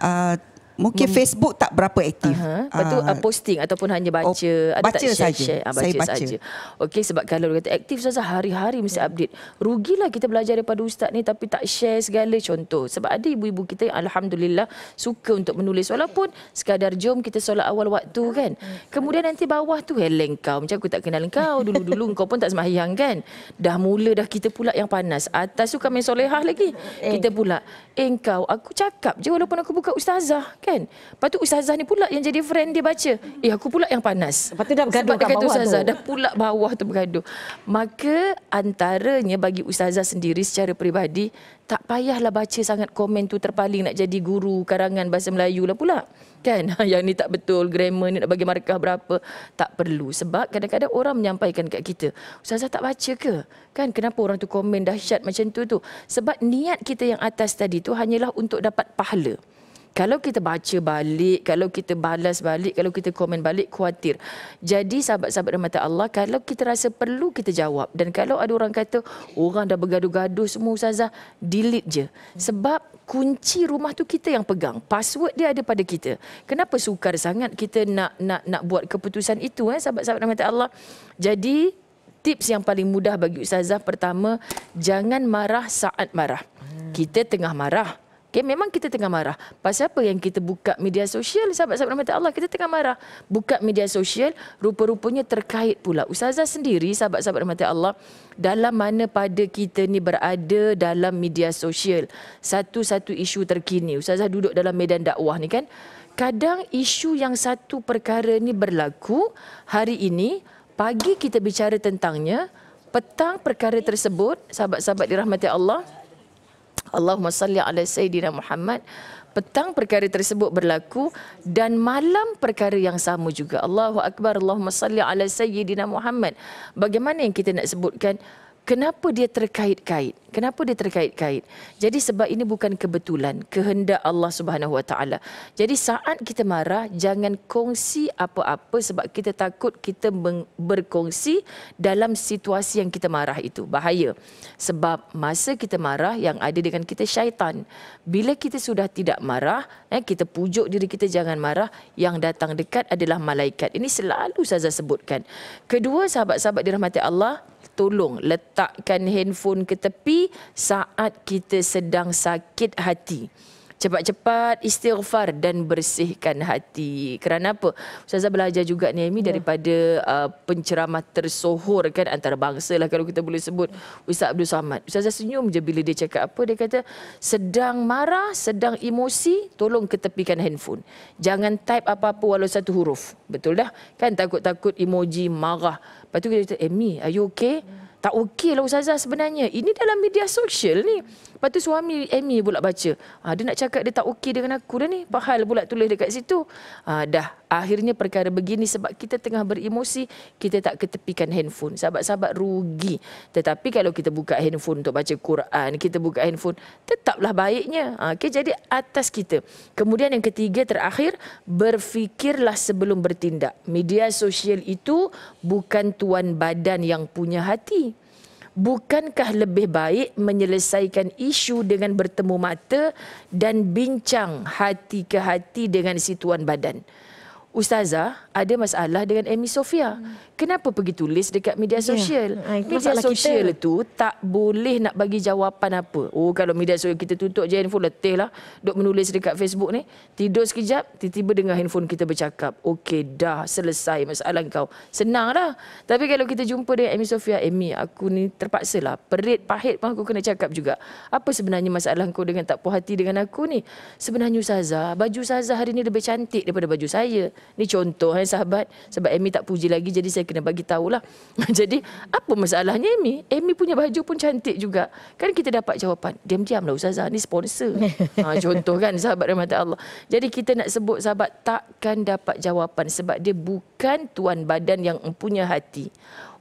Uh, Mungkin mem- Facebook tak berapa aktif. Uh-huh. Lepas tu uh, posting ataupun hanya baca. Oh, baca saja. Ha, baca saja. Okay, sebab kalau orang kata aktif Ustazah hari-hari mesti ya. update. Rugilah kita belajar daripada Ustaz ni tapi tak share segala contoh. Sebab ada ibu-ibu kita yang Alhamdulillah suka untuk menulis. Walaupun sekadar jom kita solat awal waktu kan. Kemudian nanti bawah tu heleng kau. Macam aku tak kenal kau. Dulu-dulu kau pun tak semahyang kan. Dah mula dah kita pula yang panas. Atas tu kami solehah lagi. Eh. Kita pula. Engkau eh, aku cakap je walaupun aku buka Ustazah kan kan. Lepas tu ustazah ni pula yang jadi friend dia baca. Eh aku pula yang panas. Lepas tu dah bergaduh Sebab kat bawah ustazah, tu. Dah pula bawah tu bergaduh. Maka antaranya bagi ustazah sendiri secara peribadi tak payahlah baca sangat komen tu terpaling nak jadi guru karangan bahasa Melayu lah pula. Kan? Yang ni tak betul, grammar ni nak bagi markah berapa. Tak perlu. Sebab kadang-kadang orang menyampaikan kat kita, Ustazah tak baca ke? Kan kenapa orang tu komen dahsyat macam tu tu? Sebab niat kita yang atas tadi tu hanyalah untuk dapat pahala kalau kita baca balik, kalau kita balas balik, kalau kita komen balik, khawatir. Jadi sahabat-sahabat rahmat Allah, kalau kita rasa perlu kita jawab. Dan kalau ada orang kata, orang dah bergaduh-gaduh semua Ustazah, delete je. Sebab kunci rumah tu kita yang pegang. Password dia ada pada kita. Kenapa sukar sangat kita nak nak nak buat keputusan itu, eh, sahabat-sahabat rahmat Allah. Jadi tips yang paling mudah bagi Ustazah pertama, jangan marah saat marah. Kita tengah marah. Okay, memang kita tengah marah. Pasal apa yang kita buka media sosial, sahabat-sahabat rahmat Allah, kita tengah marah. Buka media sosial, rupa-rupanya terkait pula. Ustazah sendiri, sahabat-sahabat rahmat Allah, dalam mana pada kita ni berada dalam media sosial. Satu-satu isu terkini. Ustazah duduk dalam medan dakwah ni kan. Kadang isu yang satu perkara ni berlaku hari ini, pagi kita bicara tentangnya, petang perkara tersebut, sahabat-sahabat dirahmati Allah, Allahumma salli ala Sayyidina Muhammad. Petang perkara tersebut berlaku dan malam perkara yang sama juga. Allahu Akbar, Allahumma salli ala Sayyidina Muhammad. Bagaimana yang kita nak sebutkan? kenapa dia terkait-kait? Kenapa dia terkait-kait? Jadi sebab ini bukan kebetulan, kehendak Allah Subhanahu Jadi saat kita marah, jangan kongsi apa-apa sebab kita takut kita berkongsi dalam situasi yang kita marah itu bahaya. Sebab masa kita marah yang ada dengan kita syaitan. Bila kita sudah tidak marah, eh, kita pujuk diri kita jangan marah, yang datang dekat adalah malaikat. Ini selalu saya sebutkan. Kedua sahabat-sahabat dirahmati Allah, tolong letakkan handphone ke tepi saat kita sedang sakit hati cepat-cepat istighfar dan bersihkan hati. Kerana apa? Ustazah belajar juga ni Amy ya. daripada uh, penceramah tersohor kan antarabangsa lah kalau kita boleh sebut Ustaz Abdul Samad. Ustazah senyum je bila dia cakap apa. Dia kata sedang marah, sedang emosi, tolong ketepikan handphone. Jangan type apa-apa walau satu huruf. Betul dah? Kan takut-takut emoji marah. Lepas tu kita kata, Amy, eh, are you okay? Tak okey lah Ustazah sebenarnya. Ini dalam media sosial ni. Lepas tu suami Amy pula baca. Ha, dia nak cakap dia tak okey dengan aku dah ni. Pahal pula tulis dekat situ. Ha, dah. Akhirnya perkara begini sebab kita tengah beremosi, kita tak ketepikan handphone. Sahabat-sahabat rugi. Tetapi kalau kita buka handphone untuk baca Quran, kita buka handphone, tetaplah baiknya. Ha, ah, okay, jadi atas kita. Kemudian yang ketiga terakhir, berfikirlah sebelum bertindak. Media sosial itu bukan tuan badan yang punya hati bukankah lebih baik menyelesaikan isu dengan bertemu mata dan bincang hati ke hati dengan situan badan? Ustazah, ada masalah dengan Amy Sofia kenapa pergi tulis dekat media ya. sosial? Yeah. Ha, media sosial kita. tu tak boleh nak bagi jawapan apa. Oh kalau media sosial kita tutup je handphone letih lah. Duk menulis dekat Facebook ni. Tidur sekejap, tiba-tiba dengar handphone kita bercakap. Okey dah selesai masalah kau. Senang lah. Tapi kalau kita jumpa dengan Amy Sofia, Amy aku ni terpaksa lah. Perit, pahit pun aku kena cakap juga. Apa sebenarnya masalah kau dengan tak puas hati dengan aku ni? Sebenarnya saza baju saza hari ni lebih cantik daripada baju saya. Ni contoh eh sahabat. Sebab Amy tak puji lagi jadi saya kena bagi tahu lah, Jadi apa masalahnya Amy? Amy punya baju pun cantik juga. Kan kita dapat jawapan. diam diam lah. Ustazah ni sponsor. Ha, contoh kan sahabat rahmat Allah. Jadi kita nak sebut sahabat takkan dapat jawapan sebab dia bukan tuan badan yang punya hati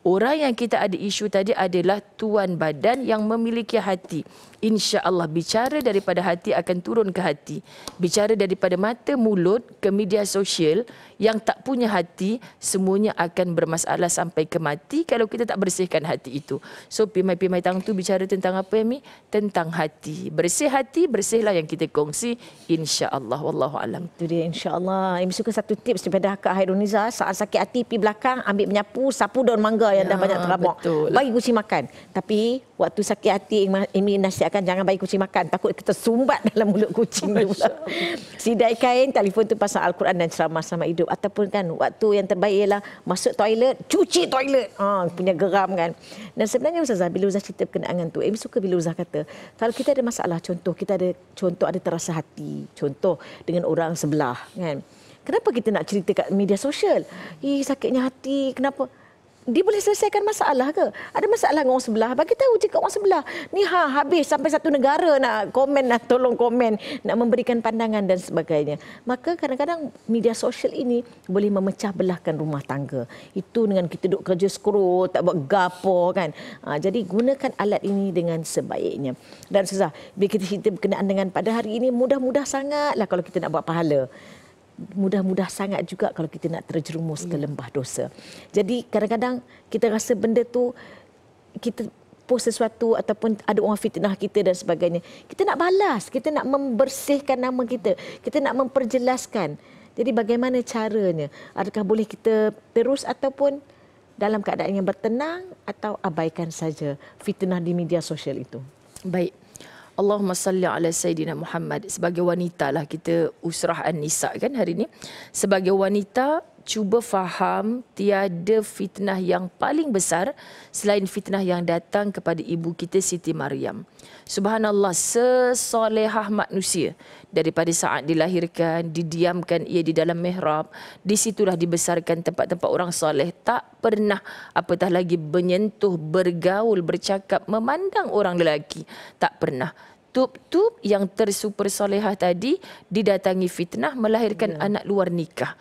orang yang kita ada isu tadi adalah tuan badan yang memiliki hati. Insya Allah bicara daripada hati akan turun ke hati. Bicara daripada mata, mulut ke media sosial yang tak punya hati semuanya akan bermasalah sampai ke mati kalau kita tak bersihkan hati itu. So pimai-pimai tang tu bicara tentang apa ya Mi? Tentang hati. Bersih hati, bersihlah yang kita kongsi. Insya Allah. Wallahu alam. Itu dia insya Allah. Saya suka satu tips daripada Kak Hairuniza. Saat sakit hati, pergi belakang, ambil menyapu, sapu daun mangga yang ya, dah banyak teramuk. Bagi kucing makan. Tapi waktu sakit hati Amy nasihatkan jangan bagi kucing makan. Takut kita sumbat dalam mulut kucing tu pula. Sidai kain, telefon tu pasal Al-Quran dan ceramah sama hidup. Ataupun kan waktu yang terbaik ialah masuk toilet, cuci toilet. Ha, punya geram kan. Dan sebenarnya Ustazah, bila Ustazah cerita berkenaan tu, Amy suka bila Ustazah kata, kalau kita ada masalah, contoh kita ada contoh ada terasa hati. Contoh dengan orang sebelah kan. Kenapa kita nak cerita kat media sosial? Ih, sakitnya hati. Kenapa? dia boleh selesaikan masalah ke? Ada masalah dengan orang sebelah? Bagi tahu je orang sebelah. Ni ha habis sampai satu negara nak komen nak tolong komen nak memberikan pandangan dan sebagainya. Maka kadang-kadang media sosial ini boleh memecah belahkan rumah tangga. Itu dengan kita duduk kerja scroll tak buat gapo kan. Ha, jadi gunakan alat ini dengan sebaiknya. Dan susah bila kita cerita berkenaan dengan pada hari ini mudah-mudah sangatlah kalau kita nak buat pahala mudah-mudah sangat juga kalau kita nak terjerumus ke lembah dosa. Jadi kadang-kadang kita rasa benda tu kita post sesuatu ataupun ada orang fitnah kita dan sebagainya. Kita nak balas, kita nak membersihkan nama kita, kita nak memperjelaskan. Jadi bagaimana caranya? Adakah boleh kita terus ataupun dalam keadaan yang bertenang atau abaikan saja fitnah di media sosial itu? Baik, Allahumma salli ala Sayyidina Muhammad. Sebagai wanita lah kita usrah an-nisa kan hari ini. Sebagai wanita cuba faham tiada fitnah yang paling besar selain fitnah yang datang kepada ibu kita Siti Maryam. Subhanallah sesolehah manusia daripada saat dilahirkan, didiamkan ia di dalam mihrab, di situlah dibesarkan tempat-tempat orang soleh tak pernah apatah lagi menyentuh, bergaul, bercakap, memandang orang lelaki, tak pernah. Tup-tup yang tersuper solehah tadi didatangi fitnah melahirkan ya. anak luar nikah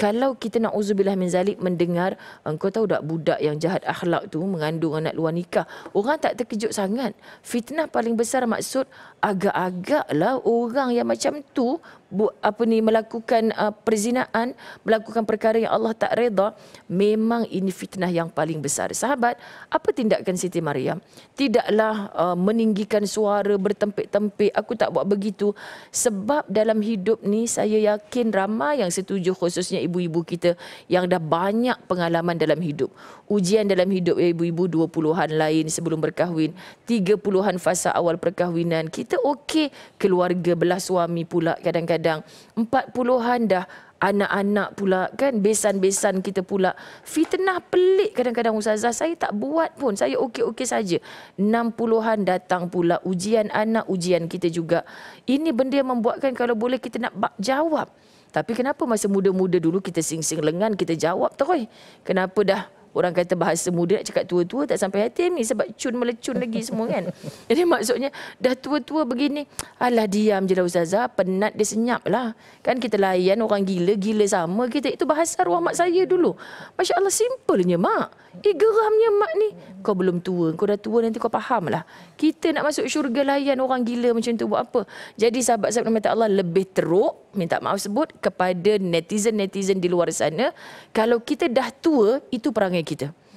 kalau kita nak uzubillah min zalik mendengar engkau tahu tak budak yang jahat akhlak tu mengandung anak luar nikah orang tak terkejut sangat fitnah paling besar maksud agak-agaklah orang yang macam tu bu, apa ni melakukan uh, perzinaan, melakukan perkara yang Allah tak redha, memang ini fitnah yang paling besar. Sahabat, apa tindakan Siti Maryam? Tidaklah uh, meninggikan suara bertempik-tempik, aku tak buat begitu sebab dalam hidup ni saya yakin ramai yang setuju khususnya ibu-ibu kita yang dah banyak pengalaman dalam hidup. Ujian dalam hidup ibu-ibu 20-an lain sebelum berkahwin, 30-an fasa awal perkahwinan. Kita okey keluarga belah suami pula kadang-kadang kadang-kadang. Empat puluhan dah anak-anak pula kan besan-besan kita pula fitnah pelik kadang-kadang ustazah saya tak buat pun saya okey-okey saja enam puluhan datang pula ujian anak ujian kita juga ini benda yang membuatkan kalau boleh kita nak jawab tapi kenapa masa muda-muda dulu kita sing-sing lengan kita jawab terus kenapa dah orang kata bahasa muda nak cakap tua-tua tak sampai hati ni sebab cun melecun lagi semua kan. Jadi maksudnya dah tua-tua begini, alah diam je lah ustazah, penat dia senyap lah. Kan kita layan orang gila-gila sama kita, itu bahasa ruang mak saya dulu. Masya Allah simplenya mak, eh geramnya mak ni. Kau belum tua, kau dah tua nanti kau faham lah. Kita nak masuk syurga layan orang gila macam tu buat apa. Jadi sahabat-sahabat minta Allah lebih teruk, minta maaf sebut kepada netizen-netizen di luar sana. Kalau kita dah tua, itu perangai perjuangan kita.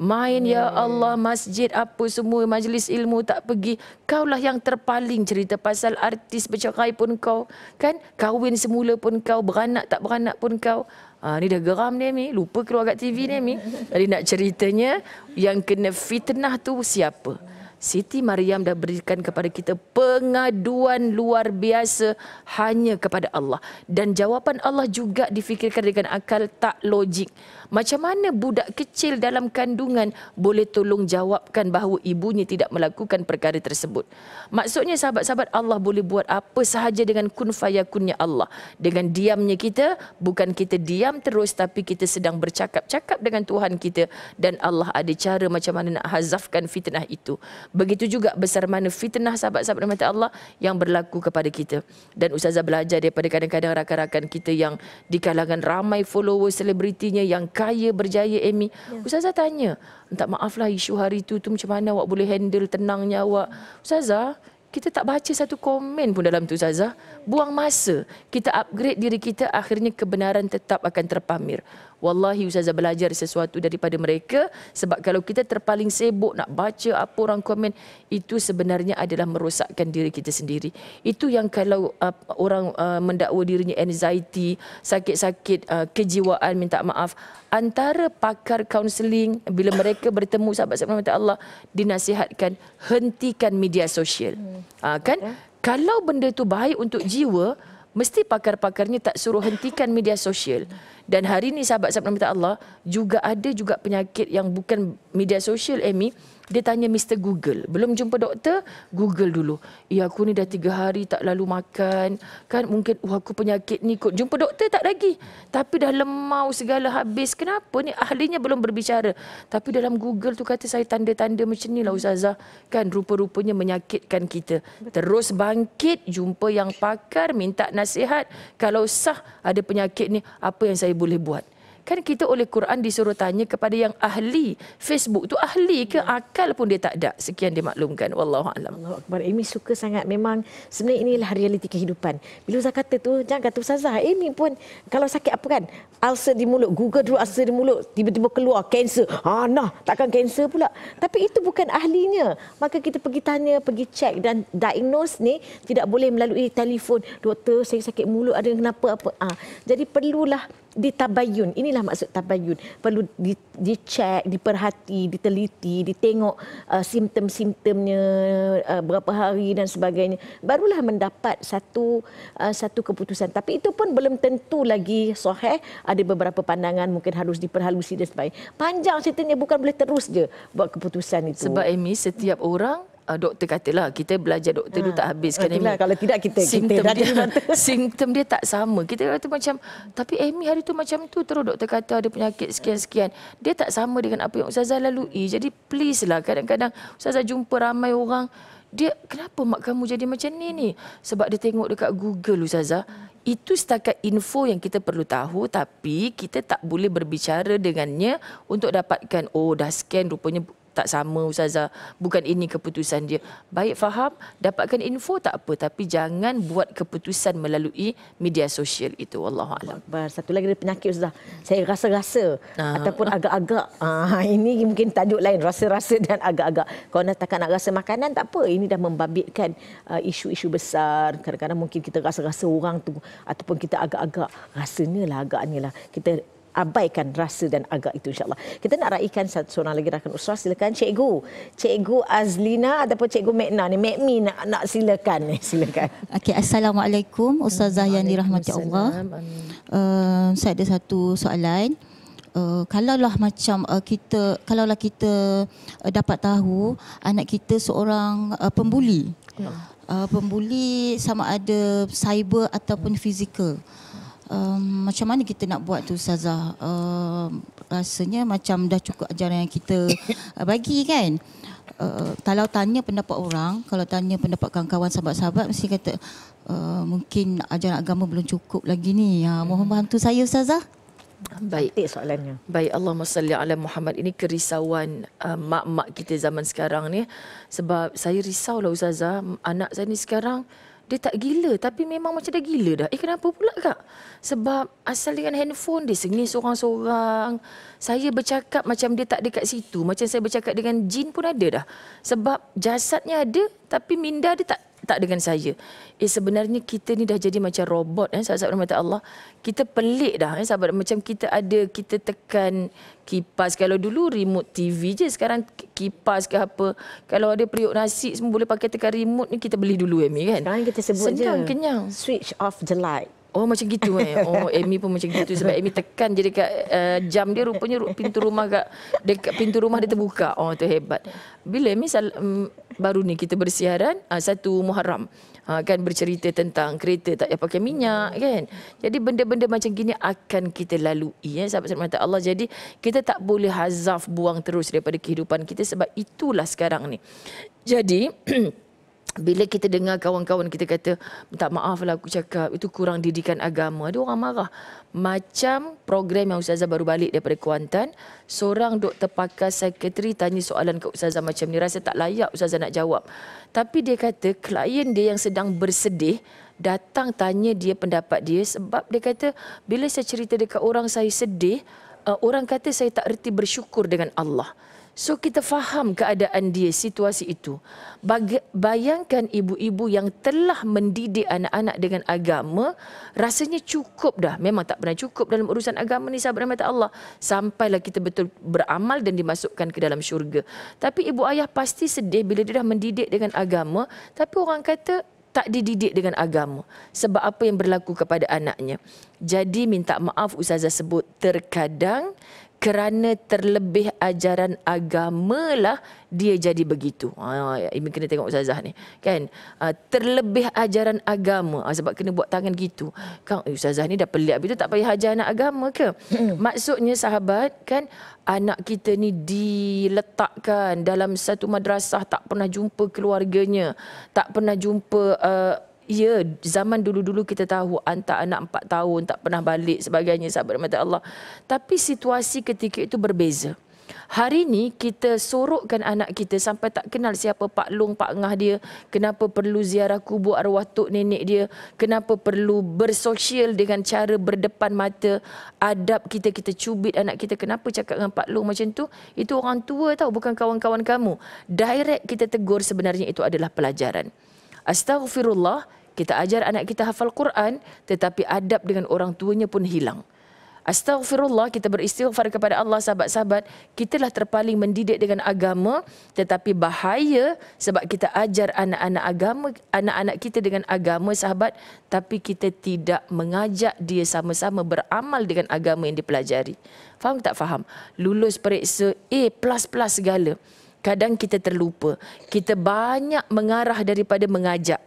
Main ya hmm. Allah masjid apa semua majlis ilmu tak pergi. Kaulah yang terpaling cerita pasal artis bercerai pun kau. Kan kahwin semula pun kau, beranak tak beranak pun kau. Ha, ni dah geram ni Mi, lupa keluar kat TV ni Mi. Jadi nak ceritanya yang kena fitnah tu siapa? Siti Maryam dah berikan kepada kita pengaduan luar biasa hanya kepada Allah. Dan jawapan Allah juga difikirkan dengan akal tak logik macam mana budak kecil dalam kandungan boleh tolong jawabkan bahawa ibunya tidak melakukan perkara tersebut. Maksudnya sahabat-sahabat Allah boleh buat apa sahaja dengan kun fayakunnya Allah. Dengan diamnya kita, bukan kita diam terus tapi kita sedang bercakap-cakap dengan Tuhan kita dan Allah ada cara macam mana nak hazafkan fitnah itu. Begitu juga besar mana fitnah sahabat-sahabat mata Allah yang berlaku kepada kita. Dan Ustazah belajar daripada kadang-kadang rakan-rakan kita yang di kalangan ramai follower selebritinya yang kaya berjaya Amy. Yeah. Ustazah tanya, entah maaflah isu hari itu tu macam mana awak boleh handle tenangnya awak. Ustazah, kita tak baca satu komen pun dalam tu Ustazah. Buang masa, kita upgrade diri kita akhirnya kebenaran tetap akan terpamir wallahi ustazah belajar sesuatu daripada mereka sebab kalau kita terpaling sibuk nak baca apa orang komen itu sebenarnya adalah merosakkan diri kita sendiri itu yang kalau uh, orang uh, mendakwa dirinya anxiety sakit-sakit uh, kejiwaan minta maaf antara pakar kaunseling bila mereka bertemu sahabat-sahabat minta Allah dinasihatkan hentikan media sosial hmm. uh, kan okay. kalau benda itu baik untuk jiwa mesti pakar-pakar ni tak suruh hentikan media sosial. Dan hari ni sahabat-sahabat minta Allah, juga ada juga penyakit yang bukan media sosial, Amy. Eh, dia tanya Mr. Google. Belum jumpa doktor, Google dulu. Ya, aku ni dah tiga hari tak lalu makan. Kan mungkin, wah aku penyakit ni kot. Jumpa doktor tak lagi. Tapi dah lemau segala habis. Kenapa ni? Ahlinya belum berbicara. Tapi dalam Google tu kata saya tanda-tanda macam ni lah Ustazah. Kan rupa-rupanya menyakitkan kita. Terus bangkit, jumpa yang pakar, minta nasihat. Kalau sah ada penyakit ni, apa yang saya boleh buat? kan kita oleh Quran disuruh tanya kepada yang ahli Facebook tu ahli ke ya. akal pun dia tak ada sekian dimaklumkan wallahu alam Allah akbar Amy suka sangat memang sebenarnya inilah realiti kehidupan bila Ustaz kata tu jangan kata ustazah Amy pun kalau sakit apa kan ulcer di mulut google dulu ulcer di mulut tiba-tiba keluar kanser ha nah takkan kanser pula tapi itu bukan ahlinya maka kita pergi tanya pergi cek dan diagnose ni tidak boleh melalui telefon doktor saya sakit mulut ada kenapa apa ha. jadi perlulah ditabayun. Inilah maksud tabayun. Perlu di, dicek, diperhati, diteliti, ditengok uh, simptom-simptomnya uh, berapa hari dan sebagainya. Barulah mendapat satu uh, satu keputusan. Tapi itu pun belum tentu lagi sahih. Ada beberapa pandangan mungkin harus diperhalusi dan sebagainya. Panjang ceritanya bukan boleh terus je buat keputusan itu. Sebab Amy, setiap orang uh, doktor katalah kita belajar doktor hmm. tak habis kan Amy. Kalau tidak kita simptom kita dia, simptom dia tak sama. Kita kata macam tapi Amy hari tu macam tu terus doktor kata ada penyakit sekian-sekian. Dia tak sama dengan apa yang ustazah lalui. Jadi please lah kadang-kadang ustazah jumpa ramai orang dia kenapa mak kamu jadi macam ni ni? Sebab dia tengok dekat Google ustazah. Itu setakat info yang kita perlu tahu tapi kita tak boleh berbicara dengannya untuk dapatkan oh dah scan rupanya tak sama ustazah bukan ini keputusan dia baik faham dapatkan info tak apa tapi jangan buat keputusan melalui media sosial itu wallahu alam satu lagi ada penyakit ustazah saya rasa-rasa uh. ataupun agak-agak uh, ini mungkin tajuk lain rasa-rasa dan agak-agak kalau nak tak nak rasa makanan tak apa ini dah membabitkan uh, isu-isu besar kadang-kadang mungkin kita rasa-rasa orang tu ataupun kita agak-agak rasanya lah agaknya lah kita abaikan rasa dan agak itu insyaAllah. Kita nak raikan satu seorang lagi rakan usrah. Silakan Cikgu. Cikgu Azlina ataupun Cikgu Mekna ni. Mekmi nak, nak silakan ni. Silakan. Okay, Assalamualaikum Ustazah yang dirahmati Allah. Uh, eh, saya ada satu soalan. Uh, kalaulah macam uh, kita kalaulah kita uh, dapat tahu anak kita seorang uh, pembuli. Uh, pembuli sama ada cyber ataupun fizikal. Hmm um, macam mana kita nak buat tu Saza? Uh, rasanya macam dah cukup ajaran yang kita bagi kan? Uh, kalau tanya pendapat orang, kalau tanya pendapat kawan-kawan sahabat-sahabat mesti kata uh, mungkin ajaran agama belum cukup lagi ni. Ha, mohon hmm. bantu saya Saza. Baik. Cantik soalannya. Baik, Allah salli ala Muhammad. Ini kerisauan uh, mak-mak kita zaman sekarang ni. Sebab saya risau lah, Saza. anak saya ni sekarang dia tak gila tapi memang macam dah gila dah. Eh kenapa pula kak? Sebab asal dengan handphone dia sengih seorang-seorang. Saya bercakap macam dia tak kat situ. Macam saya bercakap dengan jin pun ada dah. Sebab jasadnya ada tapi minda dia tak tak dengan saya. Eh sebenarnya kita ni dah jadi macam robot eh sahabat-sahabat rahmat Allah. Kita pelik dah eh sahabat macam kita ada kita tekan kipas kalau dulu remote TV je sekarang kipas ke apa. Kalau ada periuk nasi semua boleh pakai tekan remote ni kita beli dulu Amy kan. Sekarang kita sebut Senang, je. Senang kenyang. Switch off the light. Oh macam gitu eh. Oh Amy pun macam gitu sebab Amy tekan je dekat uh, jam dia rupanya pintu rumah dekat, dekat pintu rumah dia terbuka. Oh tu hebat. Bila Amy sal, um, baru ni kita bersiaran uh, satu Muharram uh, kan bercerita tentang kereta tak payah pakai minyak kan. Jadi benda-benda macam gini akan kita lalui ya sahabat sahabat Allah. Jadi kita tak boleh hazaf buang terus daripada kehidupan kita sebab itulah sekarang ni. Jadi bila kita dengar kawan-kawan kita kata tak maaf lah aku cakap itu kurang didikan agama dia orang marah macam program yang ustazah baru balik daripada Kuantan seorang doktor pakar sekretari tanya soalan ke ustazah macam ni rasa tak layak ustazah nak jawab tapi dia kata klien dia yang sedang bersedih datang tanya dia pendapat dia sebab dia kata bila saya cerita dekat orang saya sedih eh, orang kata saya tak erti bersyukur dengan Allah So kita faham keadaan dia, situasi itu. Bayangkan ibu-ibu yang telah mendidik anak-anak dengan agama, rasanya cukup dah. Memang tak pernah cukup dalam urusan agama ni sahabat rahmat Allah. Sampailah kita betul beramal dan dimasukkan ke dalam syurga. Tapi ibu ayah pasti sedih bila dia dah mendidik dengan agama. Tapi orang kata tak dididik dengan agama. Sebab apa yang berlaku kepada anaknya. Jadi minta maaf Ustazah sebut terkadang kerana terlebih ajaran agamalah dia jadi begitu. Ha ini kena tengok ustazah ni. Kan? Ha, terlebih ajaran agama ha, sebab kena buat tangan gitu. Kang eh, ustazah ni dah pelik begitu tak payah ajar anak agama ke? Maksudnya sahabat kan anak kita ni diletakkan dalam satu madrasah tak pernah jumpa keluarganya, tak pernah jumpa uh, ya zaman dulu-dulu kita tahu hantar anak empat tahun tak pernah balik sebagainya sahabat mata Allah tapi situasi ketika itu berbeza Hari ini kita sorokkan anak kita sampai tak kenal siapa Pak Long, Pak Ngah dia. Kenapa perlu ziarah kubur arwah Tok Nenek dia. Kenapa perlu bersosial dengan cara berdepan mata. Adab kita, kita cubit anak kita. Kenapa cakap dengan Pak Long macam tu? Itu orang tua tau, bukan kawan-kawan kamu. Direct kita tegur sebenarnya itu adalah pelajaran. Astaghfirullah. Astaghfirullah. Kita ajar anak kita hafal Quran tetapi adab dengan orang tuanya pun hilang. Astaghfirullah kita beristighfar kepada Allah sahabat-sahabat Kita lah terpaling mendidik dengan agama tetapi bahaya sebab kita ajar anak-anak agama anak-anak kita dengan agama sahabat tapi kita tidak mengajak dia sama-sama beramal dengan agama yang dipelajari. Faham tak faham? Lulus periksa A++ segala. Kadang kita terlupa. Kita banyak mengarah daripada mengajak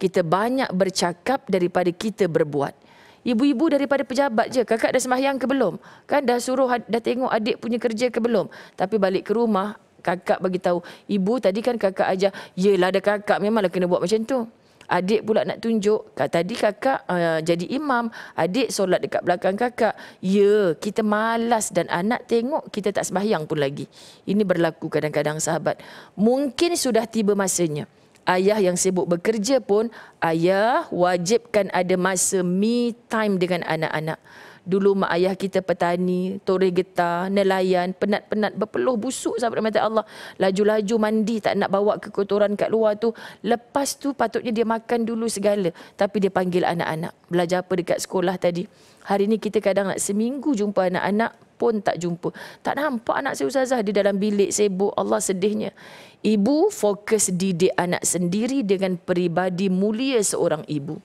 kita banyak bercakap daripada kita berbuat. Ibu-ibu daripada pejabat je, kakak dah sembahyang ke belum? Kan dah suruh dah tengok adik punya kerja ke belum? Tapi balik ke rumah, kakak bagi tahu, ibu tadi kan kakak ajar, yelah ada kakak memanglah kena buat macam tu. Adik pula nak tunjuk, tadi kakak uh, jadi imam, adik solat dekat belakang kakak. Ya, kita malas dan anak tengok kita tak sembahyang pun lagi. Ini berlaku kadang-kadang sahabat. Mungkin sudah tiba masanya ayah yang sibuk bekerja pun ayah wajibkan ada masa me time dengan anak-anak dulu mak ayah kita petani, toreh getah, nelayan, penat-penat berpeluh busuk sampai mata Allah. Laju-laju mandi tak nak bawa kekotoran kat luar tu. Lepas tu patutnya dia makan dulu segala. Tapi dia panggil anak-anak. Belajar apa dekat sekolah tadi. Hari ni kita kadang nak seminggu jumpa anak-anak pun tak jumpa. Tak nampak anak saya Ustazah di dalam bilik sibuk. Allah sedihnya. Ibu fokus didik anak sendiri dengan peribadi mulia seorang ibu.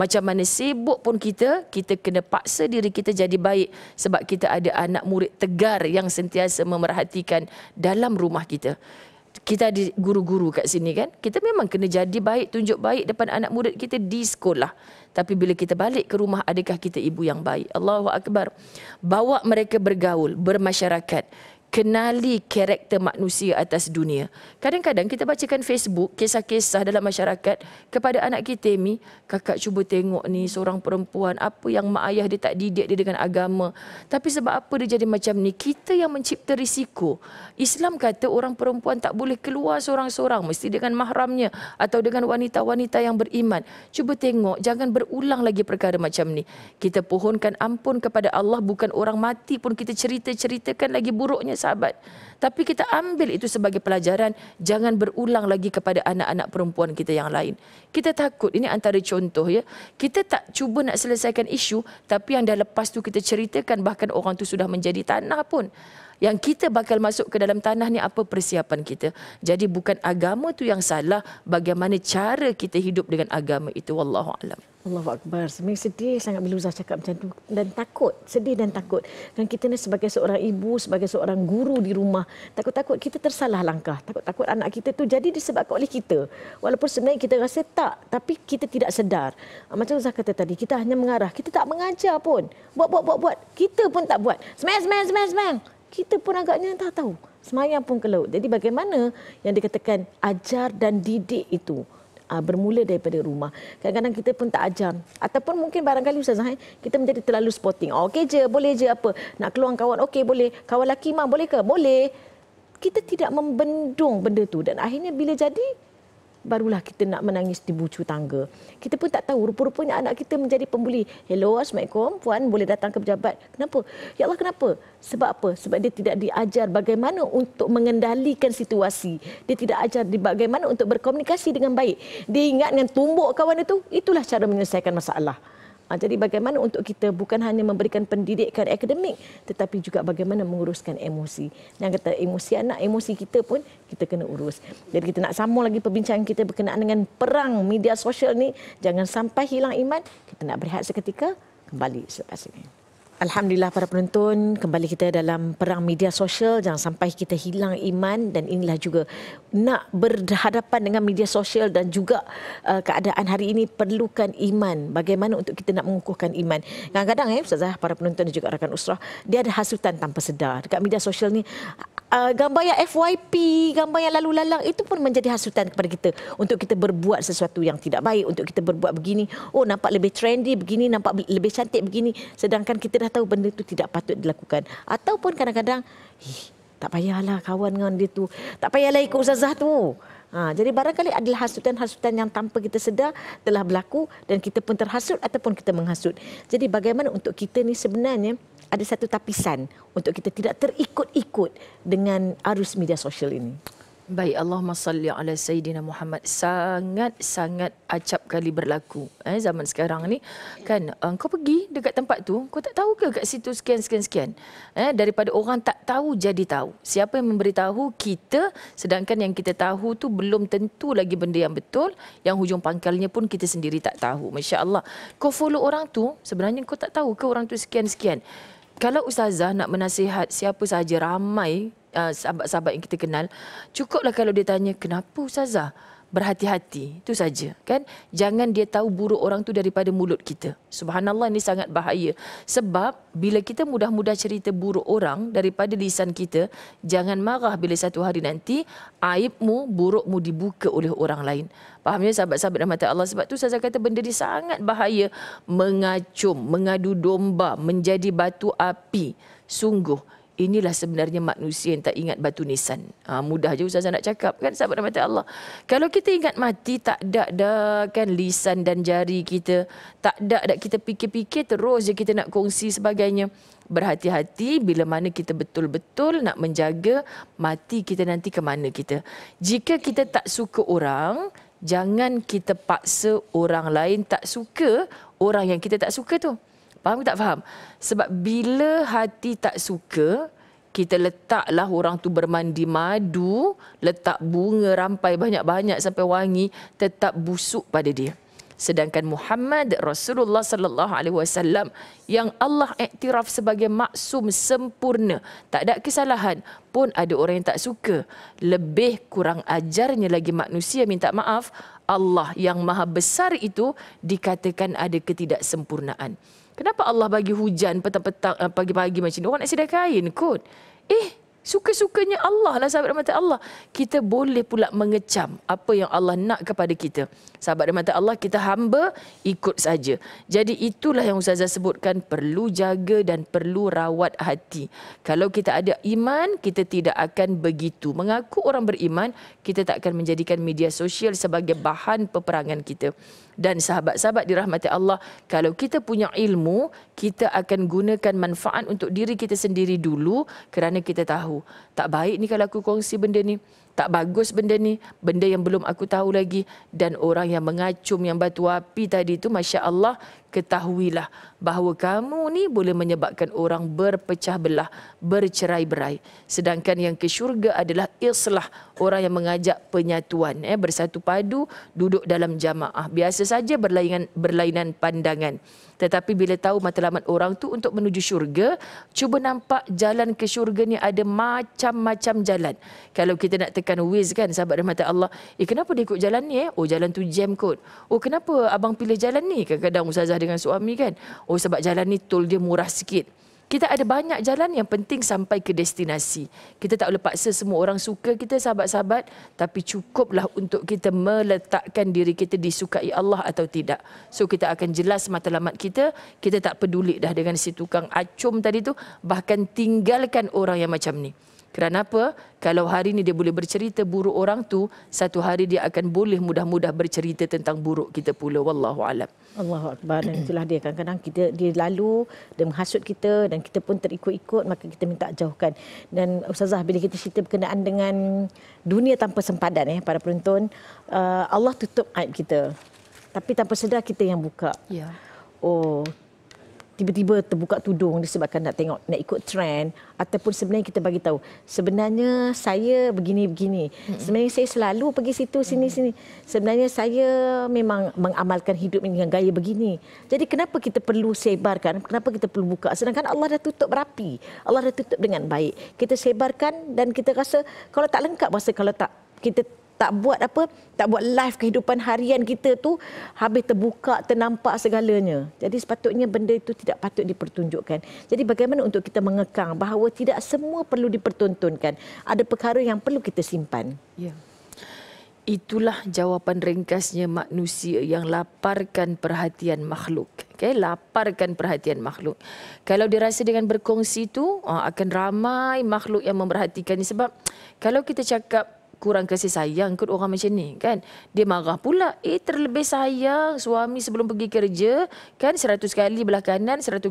Macam mana sibuk pun kita, kita kena paksa diri kita jadi baik sebab kita ada anak murid tegar yang sentiasa memerhatikan dalam rumah kita. Kita ada guru-guru kat sini kan. Kita memang kena jadi baik, tunjuk baik depan anak murid kita di sekolah. Tapi bila kita balik ke rumah, adakah kita ibu yang baik? Allahu Akbar. Bawa mereka bergaul, bermasyarakat kenali karakter manusia atas dunia. Kadang-kadang kita bacakan Facebook, kisah-kisah dalam masyarakat kepada anak kita ni, kakak cuba tengok ni seorang perempuan, apa yang mak ayah dia tak didik dia dengan agama. Tapi sebab apa dia jadi macam ni? Kita yang mencipta risiko. Islam kata orang perempuan tak boleh keluar seorang-seorang, mesti dengan mahramnya atau dengan wanita-wanita yang beriman. Cuba tengok, jangan berulang lagi perkara macam ni. Kita pohonkan ampun kepada Allah, bukan orang mati pun kita cerita-ceritakan lagi buruknya sahabat. Tapi kita ambil itu sebagai pelajaran, jangan berulang lagi kepada anak-anak perempuan kita yang lain. Kita takut, ini antara contoh ya. Kita tak cuba nak selesaikan isu, tapi yang dah lepas tu kita ceritakan bahkan orang tu sudah menjadi tanah pun. Yang kita bakal masuk ke dalam tanah ni apa persiapan kita. Jadi bukan agama tu yang salah, bagaimana cara kita hidup dengan agama itu. Wallahu'alam. Allahu Akbar. Sebenarnya sedih sangat bila Uzzah cakap macam tu. Dan takut. Sedih dan takut. Kan kita ni sebagai seorang ibu, sebagai seorang guru di rumah. Takut-takut kita tersalah langkah. Takut-takut anak kita tu jadi disebabkan oleh kita. Walaupun sebenarnya kita rasa tak. Tapi kita tidak sedar. Ah, macam Uzzah kata tadi, kita hanya mengarah. Kita tak mengajar pun. Buat, buat, buat, buat. Kita pun tak buat. Semang semang semang semang Kita pun agaknya tak tahu. Semayang pun ke laut. Jadi bagaimana yang dikatakan ajar dan didik itu? uh, bermula daripada rumah. Kadang-kadang kita pun tak ajar. Ataupun mungkin barangkali Ustazah, eh, kita menjadi terlalu sporting. Oh, okey je, boleh je apa. Nak keluar kawan, okey boleh. Kawan lelaki mah boleh ke? Boleh. Kita tidak membendung benda tu. Dan akhirnya bila jadi, barulah kita nak menangis di bucu tangga. Kita pun tak tahu rupa-rupanya anak kita menjadi pembuli. Hello, Assalamualaikum. Puan boleh datang ke pejabat. Kenapa? Ya Allah, kenapa? Sebab apa? Sebab dia tidak diajar bagaimana untuk mengendalikan situasi. Dia tidak ajar bagaimana untuk berkomunikasi dengan baik. Dia ingat dengan tumbuk kawan itu, itulah cara menyelesaikan masalah. Ha, jadi bagaimana untuk kita bukan hanya memberikan pendidikan akademik tetapi juga bagaimana menguruskan emosi. Yang kata emosi anak, emosi kita pun kita kena urus. Jadi kita nak sambung lagi perbincangan kita berkenaan dengan perang media sosial ni. Jangan sampai hilang iman. Kita nak berehat seketika kembali selepas ini. Alhamdulillah para penonton kembali kita dalam perang media sosial jangan sampai kita hilang iman dan inilah juga nak berhadapan dengan media sosial dan juga uh, keadaan hari ini perlukan iman bagaimana untuk kita nak mengukuhkan iman kadang-kadang eh ustazah para penonton dan juga rakan usrah dia ada hasutan tanpa sedar dekat media sosial ni uh, gambar yang FYP, gambar yang lalu lalang itu pun menjadi hasutan kepada kita untuk kita berbuat sesuatu yang tidak baik, untuk kita berbuat begini, oh nampak lebih trendy begini, nampak lebih cantik begini, sedangkan kita dah tahu benda itu tidak patut dilakukan. Ataupun kadang-kadang, tak payahlah kawan dengan dia tu, tak payahlah ikut usazah tu. Ha, jadi barangkali adalah hasutan-hasutan yang tanpa kita sedar telah berlaku dan kita pun terhasut ataupun kita menghasut. Jadi bagaimana untuk kita ni sebenarnya ada satu tapisan untuk kita tidak terikut-ikut dengan arus media sosial ini. Baik, Allahumma salli ala Sayyidina Muhammad. Sangat-sangat acap kali berlaku eh, zaman sekarang ni. Kan, uh, kau pergi dekat tempat tu, kau tak tahu ke dekat situ sekian-sekian-sekian? Eh, daripada orang tak tahu, jadi tahu. Siapa yang memberitahu kita, sedangkan yang kita tahu tu belum tentu lagi benda yang betul, yang hujung pangkalnya pun kita sendiri tak tahu. Masya Allah, kau follow orang tu, sebenarnya kau tak tahu ke orang tu sekian-sekian? kalau ustazah nak menasihat siapa sahaja ramai uh, sahabat-sahabat yang kita kenal, cukuplah kalau dia tanya kenapa ustazah? berhati-hati itu saja kan jangan dia tahu buruk orang tu daripada mulut kita subhanallah ini sangat bahaya sebab bila kita mudah-mudah cerita buruk orang daripada lisan kita jangan marah bila satu hari nanti aibmu burukmu dibuka oleh orang lain fahamnya sahabat-sahabat rahmat Allah sebab tu saya kata benda ni sangat bahaya mengacum mengadu domba menjadi batu api sungguh inilah sebenarnya manusia yang tak ingat batu nisan. Ha, mudah je Ustazah nak cakap kan sahabat nama Allah. Kalau kita ingat mati tak ada dah kan lisan dan jari kita. Tak ada dah kita fikir-fikir terus je kita nak kongsi sebagainya. Berhati-hati bila mana kita betul-betul nak menjaga mati kita nanti ke mana kita. Jika kita tak suka orang, jangan kita paksa orang lain tak suka orang yang kita tak suka tu. Faham ke tak faham? Sebab bila hati tak suka, kita letaklah orang tu bermandi madu, letak bunga rampai banyak-banyak sampai wangi, tetap busuk pada dia. Sedangkan Muhammad Rasulullah sallallahu alaihi wasallam yang Allah iktiraf sebagai maksum sempurna, tak ada kesalahan pun ada orang yang tak suka. Lebih kurang ajarnya lagi manusia minta maaf, Allah yang maha besar itu dikatakan ada ketidaksempurnaan. Kenapa Allah bagi hujan petang-petang uh, pagi-pagi macam ni? Orang nak sedar kain kot. Eh, suka-sukanya Allah lah sahabat rahmat Allah. Kita boleh pula mengecam apa yang Allah nak kepada kita sahabat di mata Allah kita hamba ikut saja. Jadi itulah yang Ustazah sebutkan perlu jaga dan perlu rawat hati. Kalau kita ada iman kita tidak akan begitu. Mengaku orang beriman kita tak akan menjadikan media sosial sebagai bahan peperangan kita. Dan sahabat-sahabat dirahmati Allah, kalau kita punya ilmu, kita akan gunakan manfaat untuk diri kita sendiri dulu kerana kita tahu. Tak baik ni kalau aku kongsi benda ni tak bagus benda ni benda yang belum aku tahu lagi dan orang yang mengacum yang batu api tadi tu masya-Allah ketahuilah bahawa kamu ni boleh menyebabkan orang berpecah belah, bercerai-berai. Sedangkan yang ke syurga adalah islah, orang yang mengajak penyatuan, eh, bersatu padu, duduk dalam jamaah. Biasa saja berlainan, berlainan pandangan. Tetapi bila tahu matlamat orang tu untuk menuju syurga, cuba nampak jalan ke syurga ni ada macam-macam jalan. Kalau kita nak tekan wiz kan, sahabat mata Allah, eh kenapa dia ikut jalan ni eh? Oh jalan tu jam kot. Oh kenapa abang pilih jalan ni? Kadang-kadang Ustazah dengan suami kan. Oh sebab jalan ni tol dia murah sikit. Kita ada banyak jalan yang penting sampai ke destinasi. Kita tak boleh paksa semua orang suka kita sahabat-sahabat. Tapi cukuplah untuk kita meletakkan diri kita disukai Allah atau tidak. So kita akan jelas matlamat kita. Kita tak peduli dah dengan si tukang acum tadi tu. Bahkan tinggalkan orang yang macam ni. Kerana apa? Kalau hari ini dia boleh bercerita buruk orang tu, satu hari dia akan boleh mudah-mudah bercerita tentang buruk kita pula. Wallahu a'lam. Allahu akbar. Dan itulah dia kadang-kadang kita dia lalu dan menghasut kita dan kita pun terikut-ikut maka kita minta jauhkan. Dan ustazah bila kita cerita berkenaan dengan dunia tanpa sempadan ya eh, para penonton, uh, Allah tutup aib kita. Tapi tanpa sedar kita yang buka. Ya. Oh, tiba-tiba terbuka tudung disebabkan nak tengok nak ikut trend ataupun sebenarnya kita bagi tahu sebenarnya saya begini begini hmm. sebenarnya saya selalu pergi situ sini hmm. sini sebenarnya saya memang mengamalkan hidup dengan gaya begini jadi kenapa kita perlu sebarkan kenapa kita perlu buka sedangkan Allah dah tutup rapi Allah dah tutup dengan baik kita sebarkan dan kita rasa kalau tak lengkap bahasa kalau tak kita tak buat apa tak buat live kehidupan harian kita tu habis terbuka ternampak segalanya jadi sepatutnya benda itu tidak patut dipertunjukkan jadi bagaimana untuk kita mengekang bahawa tidak semua perlu dipertuntunkan. ada perkara yang perlu kita simpan ya yeah. Itulah jawapan ringkasnya manusia yang laparkan perhatian makhluk. Okay, laparkan perhatian makhluk. Kalau dirasa dengan berkongsi itu, ah, akan ramai makhluk yang memerhatikannya. Sebab kalau kita cakap kurang kasih sayang ke orang macam ni kan. Dia marah pula. Eh terlebih sayang suami sebelum pergi kerja kan seratus kali belah kanan seratus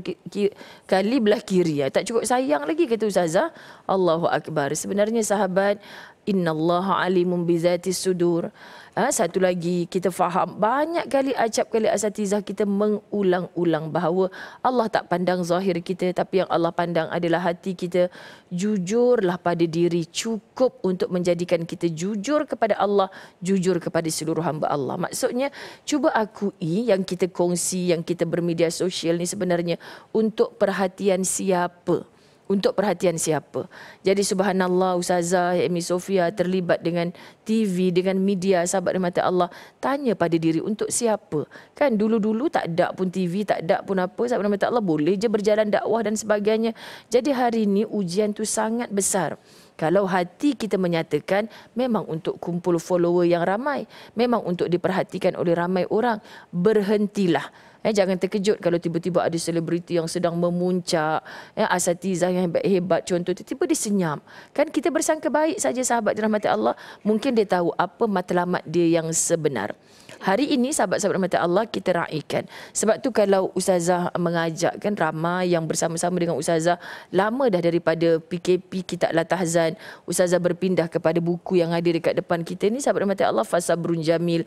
kali belah kiri. Ya. Tak cukup sayang lagi kata Ustazah. Allahu Akbar. Sebenarnya sahabat. Inna Allah alimun bizatis sudur. Ha, satu lagi kita faham banyak kali acap kali asatizah kita mengulang-ulang bahawa Allah tak pandang zahir kita tapi yang Allah pandang adalah hati kita. Jujurlah pada diri cukup untuk menjadikan kita jujur kepada Allah, jujur kepada seluruh hamba Allah. Maksudnya cuba akui yang kita kongsi, yang kita bermedia sosial ni sebenarnya untuk perhatian siapa? untuk perhatian siapa. Jadi subhanallah Ustazah, Amy Sofia terlibat dengan TV, dengan media, sahabat di mata Allah. Tanya pada diri untuk siapa. Kan dulu-dulu tak ada pun TV, tak ada pun apa. Sahabat di mata Allah boleh je berjalan dakwah dan sebagainya. Jadi hari ini ujian tu sangat besar. Kalau hati kita menyatakan memang untuk kumpul follower yang ramai. Memang untuk diperhatikan oleh ramai orang. Berhentilah. Eh, jangan terkejut kalau tiba-tiba ada selebriti yang sedang memuncak, ya, eh, asatizah yang hebat, hebat contoh, tiba-tiba dia senyap. Kan kita bersangka baik saja sahabat dirahmati Allah, mungkin dia tahu apa matlamat dia yang sebenar. Hari ini sahabat-sahabat rahmat Allah kita raikan. Sebab tu kalau ustazah mengajak kan ramai yang bersama-sama dengan ustazah lama dah daripada PKP kita la tahzan, ustazah berpindah kepada buku yang ada dekat depan kita ni sahabat rahmat Allah fasabrun jamil.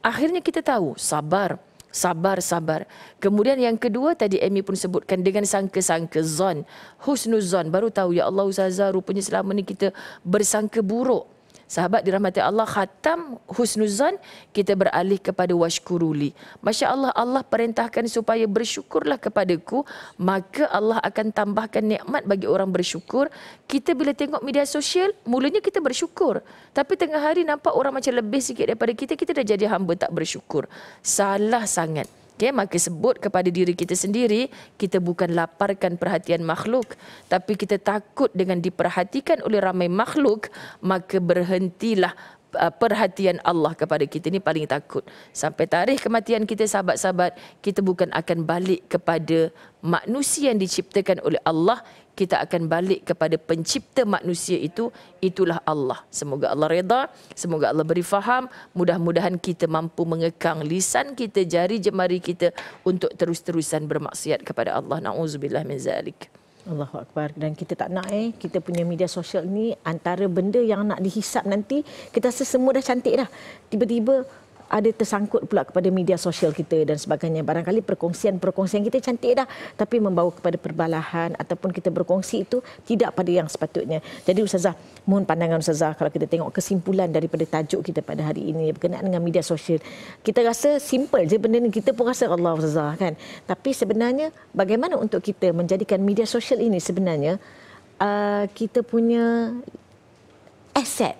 Akhirnya kita tahu sabar. Sabar, sabar. Kemudian yang kedua tadi Amy pun sebutkan dengan sangka-sangka zon. Husnuzon baru tahu ya Allah Ustazah rupanya selama ni kita bersangka buruk. Sahabat dirahmati Allah khatam husnuzan kita beralih kepada washkuruli. Masya Allah Allah perintahkan supaya bersyukurlah kepadaku maka Allah akan tambahkan nikmat bagi orang bersyukur. Kita bila tengok media sosial mulanya kita bersyukur tapi tengah hari nampak orang macam lebih sikit daripada kita kita dah jadi hamba tak bersyukur. Salah sangat. Okay, maka sebut kepada diri kita sendiri, kita bukan laparkan perhatian makhluk. Tapi kita takut dengan diperhatikan oleh ramai makhluk, maka berhentilah uh, perhatian Allah kepada kita ini paling takut. Sampai tarikh kematian kita sahabat-sahabat, kita bukan akan balik kepada manusia yang diciptakan oleh Allah kita akan balik kepada pencipta manusia itu itulah Allah. Semoga Allah reda, semoga Allah beri faham, mudah-mudahan kita mampu mengekang lisan kita, jari jemari kita untuk terus-terusan bermaksiat kepada Allah. Nauzubillah min zalik. Allahu Akbar. Dan kita tak nak eh, kita punya media sosial ni antara benda yang nak dihisap nanti, kita rasa semua dah cantik dah. Tiba-tiba ada tersangkut pula kepada media sosial kita dan sebagainya. Barangkali perkongsian-perkongsian kita cantik dah tapi membawa kepada perbalahan ataupun kita berkongsi itu tidak pada yang sepatutnya. Jadi Ustazah, mohon pandangan Ustazah kalau kita tengok kesimpulan daripada tajuk kita pada hari ini berkenaan dengan media sosial. Kita rasa simple je benda ni. Kita pun rasa Allah Ustazah kan. Tapi sebenarnya bagaimana untuk kita menjadikan media sosial ini sebenarnya uh, kita punya aset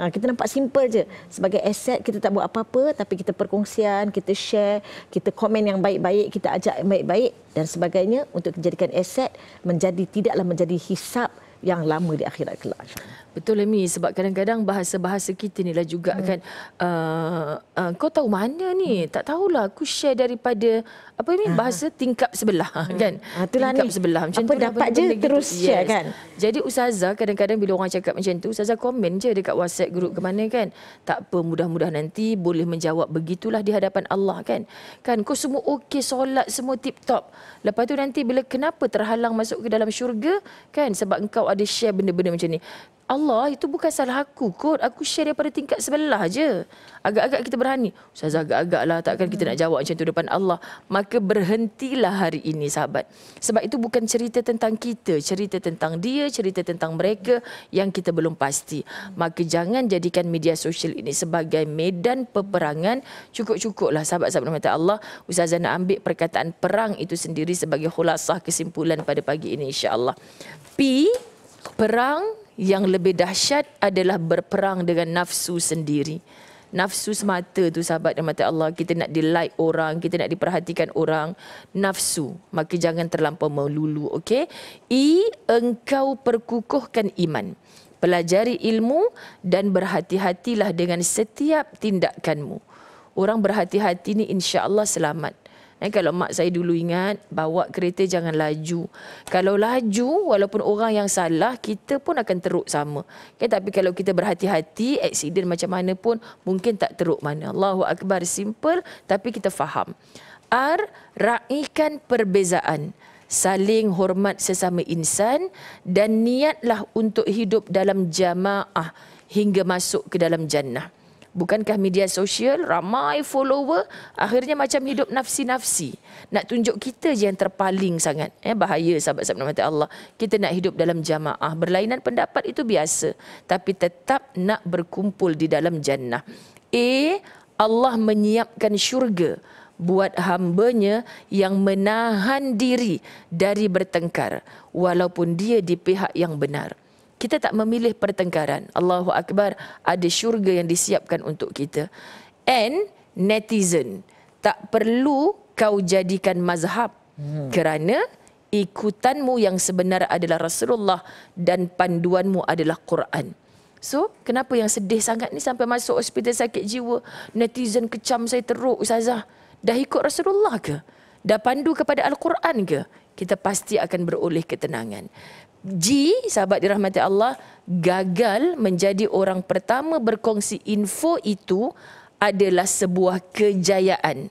Ha, kita nampak simple je. Sebagai aset kita tak buat apa-apa tapi kita perkongsian, kita share, kita komen yang baik-baik, kita ajak baik-baik dan sebagainya untuk menjadikan aset menjadi tidaklah menjadi hisap yang lama di akhirat kelak. Betul Lemi sebab kadang-kadang bahasa-bahasa kita ni lah juga hmm. kan uh, uh, kau tahu mana ni hmm. tak tahulah aku share daripada apa ni ah. bahasa hmm. tingkap sebelah hmm. kan ha, tingkap ni. sebelah macam apa tu lah dapat je terus gitu. share yes. kan jadi ustazah kadang-kadang bila orang cakap macam tu ustazah komen je dekat WhatsApp group ke mana kan tak apa mudah-mudah nanti boleh menjawab begitulah di hadapan Allah kan kan kau semua okey solat semua tip top lepas tu nanti bila kenapa terhalang masuk ke dalam syurga kan sebab engkau ada share benda-benda macam ni Allah itu bukan salah aku kot. Aku share daripada tingkat sebelah je. Agak-agak kita berani. Ustazah agak-agak lah. Takkan kita nak jawab macam tu depan Allah. Maka berhentilah hari ini sahabat. Sebab itu bukan cerita tentang kita. Cerita tentang dia. Cerita tentang mereka. Yang kita belum pasti. Maka jangan jadikan media sosial ini sebagai medan peperangan. Cukup-cukup lah sahabat-sahabat Nabi Allah. Ustazah nak ambil perkataan perang itu sendiri sebagai khulasah kesimpulan pada pagi ini insyaAllah. P. Perang yang lebih dahsyat adalah berperang dengan nafsu sendiri. Nafsu semata tu sahabat dan mata Allah. Kita nak di like orang. Kita nak diperhatikan orang. Nafsu. Maka jangan terlampau melulu. Okay. I. Engkau perkukuhkan iman. Pelajari ilmu. Dan berhati-hatilah dengan setiap tindakanmu. Orang berhati-hati ni insya Allah selamat. Eh, kalau mak saya dulu ingat, bawa kereta jangan laju. Kalau laju, walaupun orang yang salah, kita pun akan teruk sama. Okay, eh, tapi kalau kita berhati-hati, aksiden macam mana pun, mungkin tak teruk mana. Allahu Akbar, simple, tapi kita faham. Ar. raikan perbezaan. Saling hormat sesama insan dan niatlah untuk hidup dalam jamaah hingga masuk ke dalam jannah. Bukankah media sosial ramai follower akhirnya macam hidup nafsi-nafsi. Nak tunjuk kita je yang terpaling sangat. Eh, bahaya sahabat-sahabat mati Allah. Kita nak hidup dalam jamaah. Berlainan pendapat itu biasa. Tapi tetap nak berkumpul di dalam jannah. A. Allah menyiapkan syurga buat hambanya yang menahan diri dari bertengkar walaupun dia di pihak yang benar kita tak memilih pertengkaran. Allahu Akbar, ada syurga yang disiapkan untuk kita. And netizen, tak perlu kau jadikan mazhab hmm. kerana ikutanmu yang sebenar adalah Rasulullah dan panduanmu adalah Quran. So, kenapa yang sedih sangat ni sampai masuk hospital sakit jiwa, netizen kecam saya teruk Ustazah. Dah ikut Rasulullah ke? Dah pandu kepada Al-Quran ke? Kita pasti akan beroleh ketenangan. G, sahabat dirahmati Allah, gagal menjadi orang pertama berkongsi info itu adalah sebuah kejayaan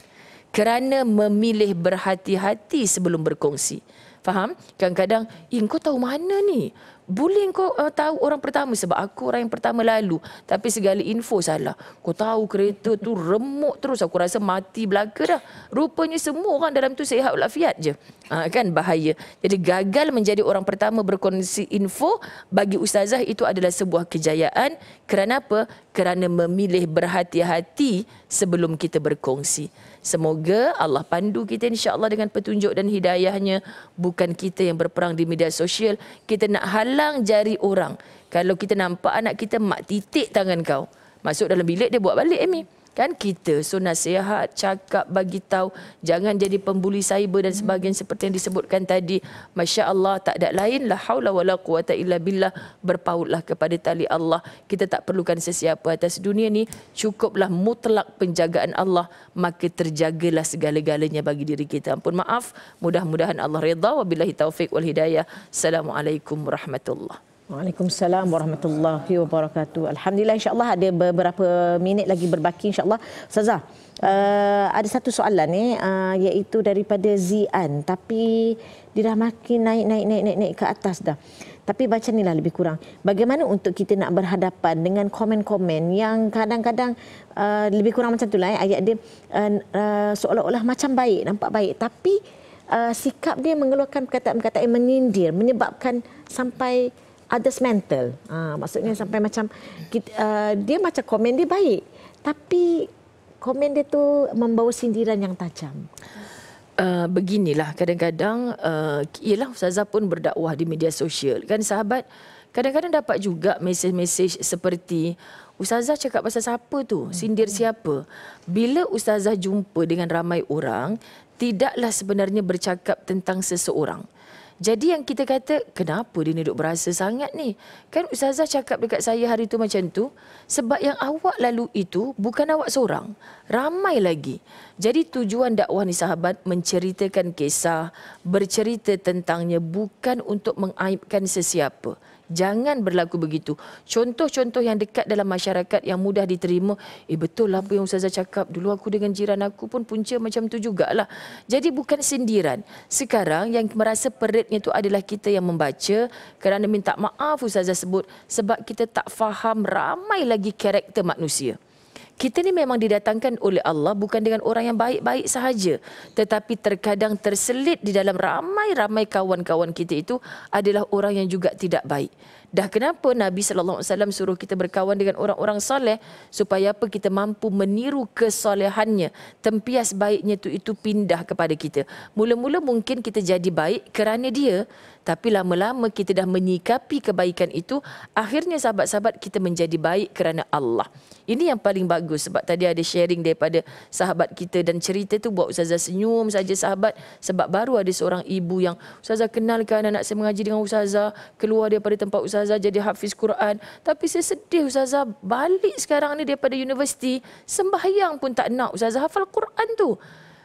kerana memilih berhati-hati sebelum berkongsi. Faham? Kadang-kadang, eh, kau tahu mana ni? boleh kau uh, tahu orang pertama sebab aku orang yang pertama lalu tapi segala info salah kau tahu kereta tu remuk terus aku rasa mati belaka dah rupanya semua orang dalam tu sehat walafiat je uh, kan bahaya jadi gagal menjadi orang pertama berkongsi info bagi ustazah itu adalah sebuah kejayaan kerana apa kerana memilih berhati-hati sebelum kita berkongsi Semoga Allah pandu kita insyaAllah dengan petunjuk dan hidayahnya. Bukan kita yang berperang di media sosial. Kita nak halang jari orang. Kalau kita nampak anak kita, mak titik tangan kau. Masuk dalam bilik dia buat balik, Amy. Eh, kan kita so nasihat cakap bagi tahu jangan jadi pembuli cyber dan sebagainya seperti yang disebutkan tadi masya-Allah tak ada lain la haula wala quwata illa billah berpautlah kepada tali Allah kita tak perlukan sesiapa atas dunia ni cukuplah mutlak penjagaan Allah maka terjagalah segala-galanya bagi diri kita ampun maaf mudah-mudahan Allah redha wabillahi taufik wal hidayah assalamualaikum warahmatullahi Waalaikumsalam warahmatullahi wabarakatuh. Alhamdulillah insya Allah ada beberapa minit lagi berbaki insyaallah. Ustazah, uh, ada satu soalan ni uh, iaitu daripada Zian tapi dia dah makin naik naik naik naik, naik ke atas dah. Tapi baca ni lah lebih kurang. Bagaimana untuk kita nak berhadapan dengan komen-komen yang kadang-kadang uh, lebih kurang macam itulah eh, ayat dia uh, uh, seolah-olah macam baik, nampak baik. Tapi uh, sikap dia mengeluarkan perkataan-perkataan yang menyindir, menyebabkan sampai others mental. Ha, maksudnya sampai macam kita, uh, dia macam komen dia baik, tapi komen dia tu membawa sindiran yang tajam. Uh, beginilah kadang-kadang uh, ialah ustazah pun berdakwah di media sosial kan sahabat kadang-kadang dapat juga mesej-mesej seperti ustazah cakap pasal siapa tu sindir hmm. siapa bila ustazah jumpa dengan ramai orang tidaklah sebenarnya bercakap tentang seseorang jadi yang kita kata, kenapa dia ni duduk berasa sangat ni? Kan Ustazah cakap dekat saya hari tu macam tu, sebab yang awak lalu itu bukan awak seorang, ramai lagi. Jadi tujuan dakwah ni sahabat menceritakan kisah, bercerita tentangnya bukan untuk mengaibkan sesiapa. Jangan berlaku begitu. Contoh-contoh yang dekat dalam masyarakat yang mudah diterima, eh betul lah apa yang Ustazah cakap. Dulu aku dengan jiran aku pun punca macam tu jugalah. Jadi bukan sindiran. Sekarang yang merasa peritnya itu adalah kita yang membaca kerana minta maaf Ustazah sebut sebab kita tak faham ramai lagi karakter manusia kita ni memang didatangkan oleh Allah bukan dengan orang yang baik-baik sahaja tetapi terkadang terselit di dalam ramai-ramai kawan-kawan kita itu adalah orang yang juga tidak baik. Dah kenapa Nabi sallallahu alaihi wasallam suruh kita berkawan dengan orang-orang soleh supaya apa kita mampu meniru kesolehannya. Tempias baiknya itu itu pindah kepada kita. Mula-mula mungkin kita jadi baik kerana dia, tapi lama-lama kita dah menyikapi kebaikan itu, akhirnya sahabat-sahabat kita menjadi baik kerana Allah. Ini yang paling bagus sebab tadi ada sharing daripada sahabat kita dan cerita tu buat Ustazah senyum saja sahabat sebab baru ada seorang ibu yang Ustazah kenalkan anak saya mengaji dengan Ustazah, keluar daripada tempat Ustazah Ustazah jadi Hafiz Quran. Tapi saya sedih Ustazah balik sekarang ni daripada universiti. Sembahyang pun tak nak Ustazah hafal Quran tu.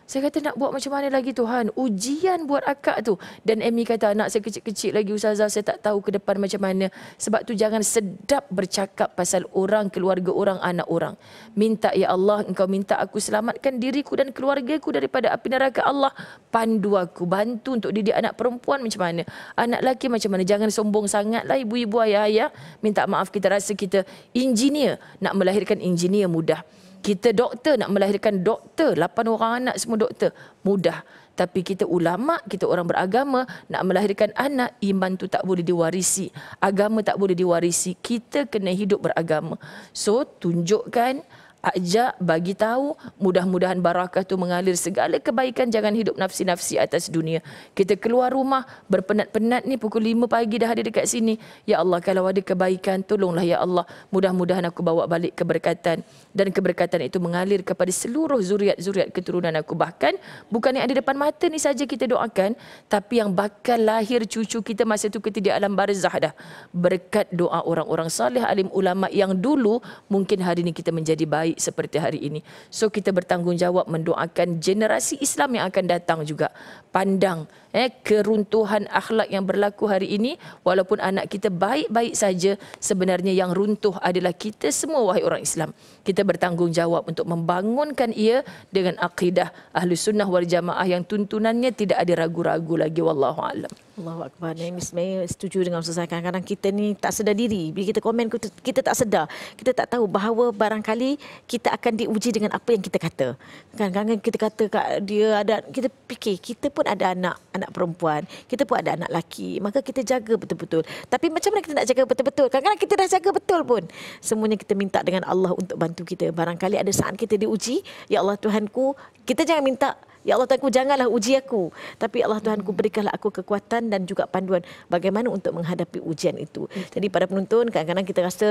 Saya kata nak buat macam mana lagi Tuhan? Ujian buat akak tu. Dan Amy kata anak saya kecil-kecil lagi Ustazah saya tak tahu ke depan macam mana. Sebab tu jangan sedap bercakap pasal orang, keluarga orang, anak orang. Minta ya Allah engkau minta aku selamatkan diriku dan keluarga ku daripada api neraka Allah. Pandu aku, bantu untuk didik anak perempuan macam mana. Anak lelaki macam mana. Jangan sombong sangatlah ibu-ibu ayah-ayah. Minta maaf kita rasa kita engineer. Nak melahirkan engineer mudah. Kita doktor nak melahirkan doktor, lapan orang anak semua doktor, mudah. Tapi kita ulama, kita orang beragama nak melahirkan anak, iman tu tak boleh diwarisi. Agama tak boleh diwarisi. Kita kena hidup beragama. So tunjukkan ajak bagi tahu mudah-mudahan barakah tu mengalir segala kebaikan jangan hidup nafsi-nafsi atas dunia kita keluar rumah berpenat-penat ni pukul 5 pagi dah ada dekat sini ya Allah kalau ada kebaikan tolonglah ya Allah mudah-mudahan aku bawa balik keberkatan dan keberkatan itu mengalir kepada seluruh zuriat-zuriat keturunan aku. Bahkan bukan yang ada depan mata ni saja kita doakan, tapi yang bakal lahir cucu kita masa tu kita di alam barzah dah. Berkat doa orang-orang saleh alim ulama yang dulu mungkin hari ini kita menjadi baik seperti hari ini. So kita bertanggungjawab mendoakan generasi Islam yang akan datang juga. Pandang eh, keruntuhan akhlak yang berlaku hari ini walaupun anak kita baik-baik saja sebenarnya yang runtuh adalah kita semua wahai orang Islam kita bertanggungjawab untuk membangunkan ia dengan akidah ahlu sunnah wal jamaah yang tuntunannya tidak ada ragu-ragu lagi wallahu alam Allah Akbar. Ini sebenarnya eh, setuju dengan Ustaz. Kadang-kadang kita ni tak sedar diri. Bila kita komen, kita tak sedar. Kita tak tahu bahawa barangkali kita akan diuji dengan apa yang kita kata. Kan, kadang-kadang kita kata kat dia ada, kita fikir kita pun ada anak anak perempuan. Kita pun ada anak lelaki. Maka kita jaga betul-betul. Tapi macam mana kita nak jaga betul-betul? Kadang-kadang kita dah jaga betul pun. Semuanya kita minta dengan Allah untuk bantu kita. Barangkali ada saat kita diuji. Ya Allah Tuhanku, kita jangan minta Ya Allah Tuhan ku janganlah uji aku. Tapi Allah Tuhan ku hmm. berikanlah aku kekuatan dan juga panduan bagaimana untuk menghadapi ujian itu. Jadi pada penonton kadang-kadang kita rasa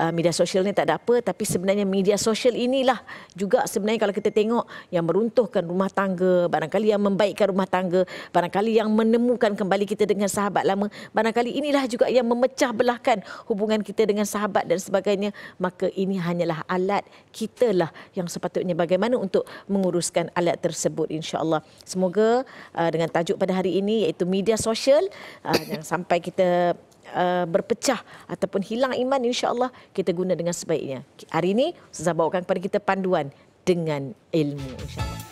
uh, media sosial ni tak ada apa. Tapi sebenarnya media sosial inilah juga sebenarnya kalau kita tengok yang meruntuhkan rumah tangga. Barangkali yang membaikkan rumah tangga. Barangkali yang menemukan kembali kita dengan sahabat lama. Barangkali inilah juga yang memecah belahkan hubungan kita dengan sahabat dan sebagainya. Maka ini hanyalah alat kitalah yang sepatutnya bagaimana untuk menguruskan alat tersebut insyaAllah. Semoga uh, dengan tajuk pada hari ini iaitu media sosial uh, yang sampai kita uh, berpecah ataupun hilang iman insyaAllah kita guna dengan sebaiknya. Hari ini saya bawakan kepada kita panduan dengan ilmu insyaAllah.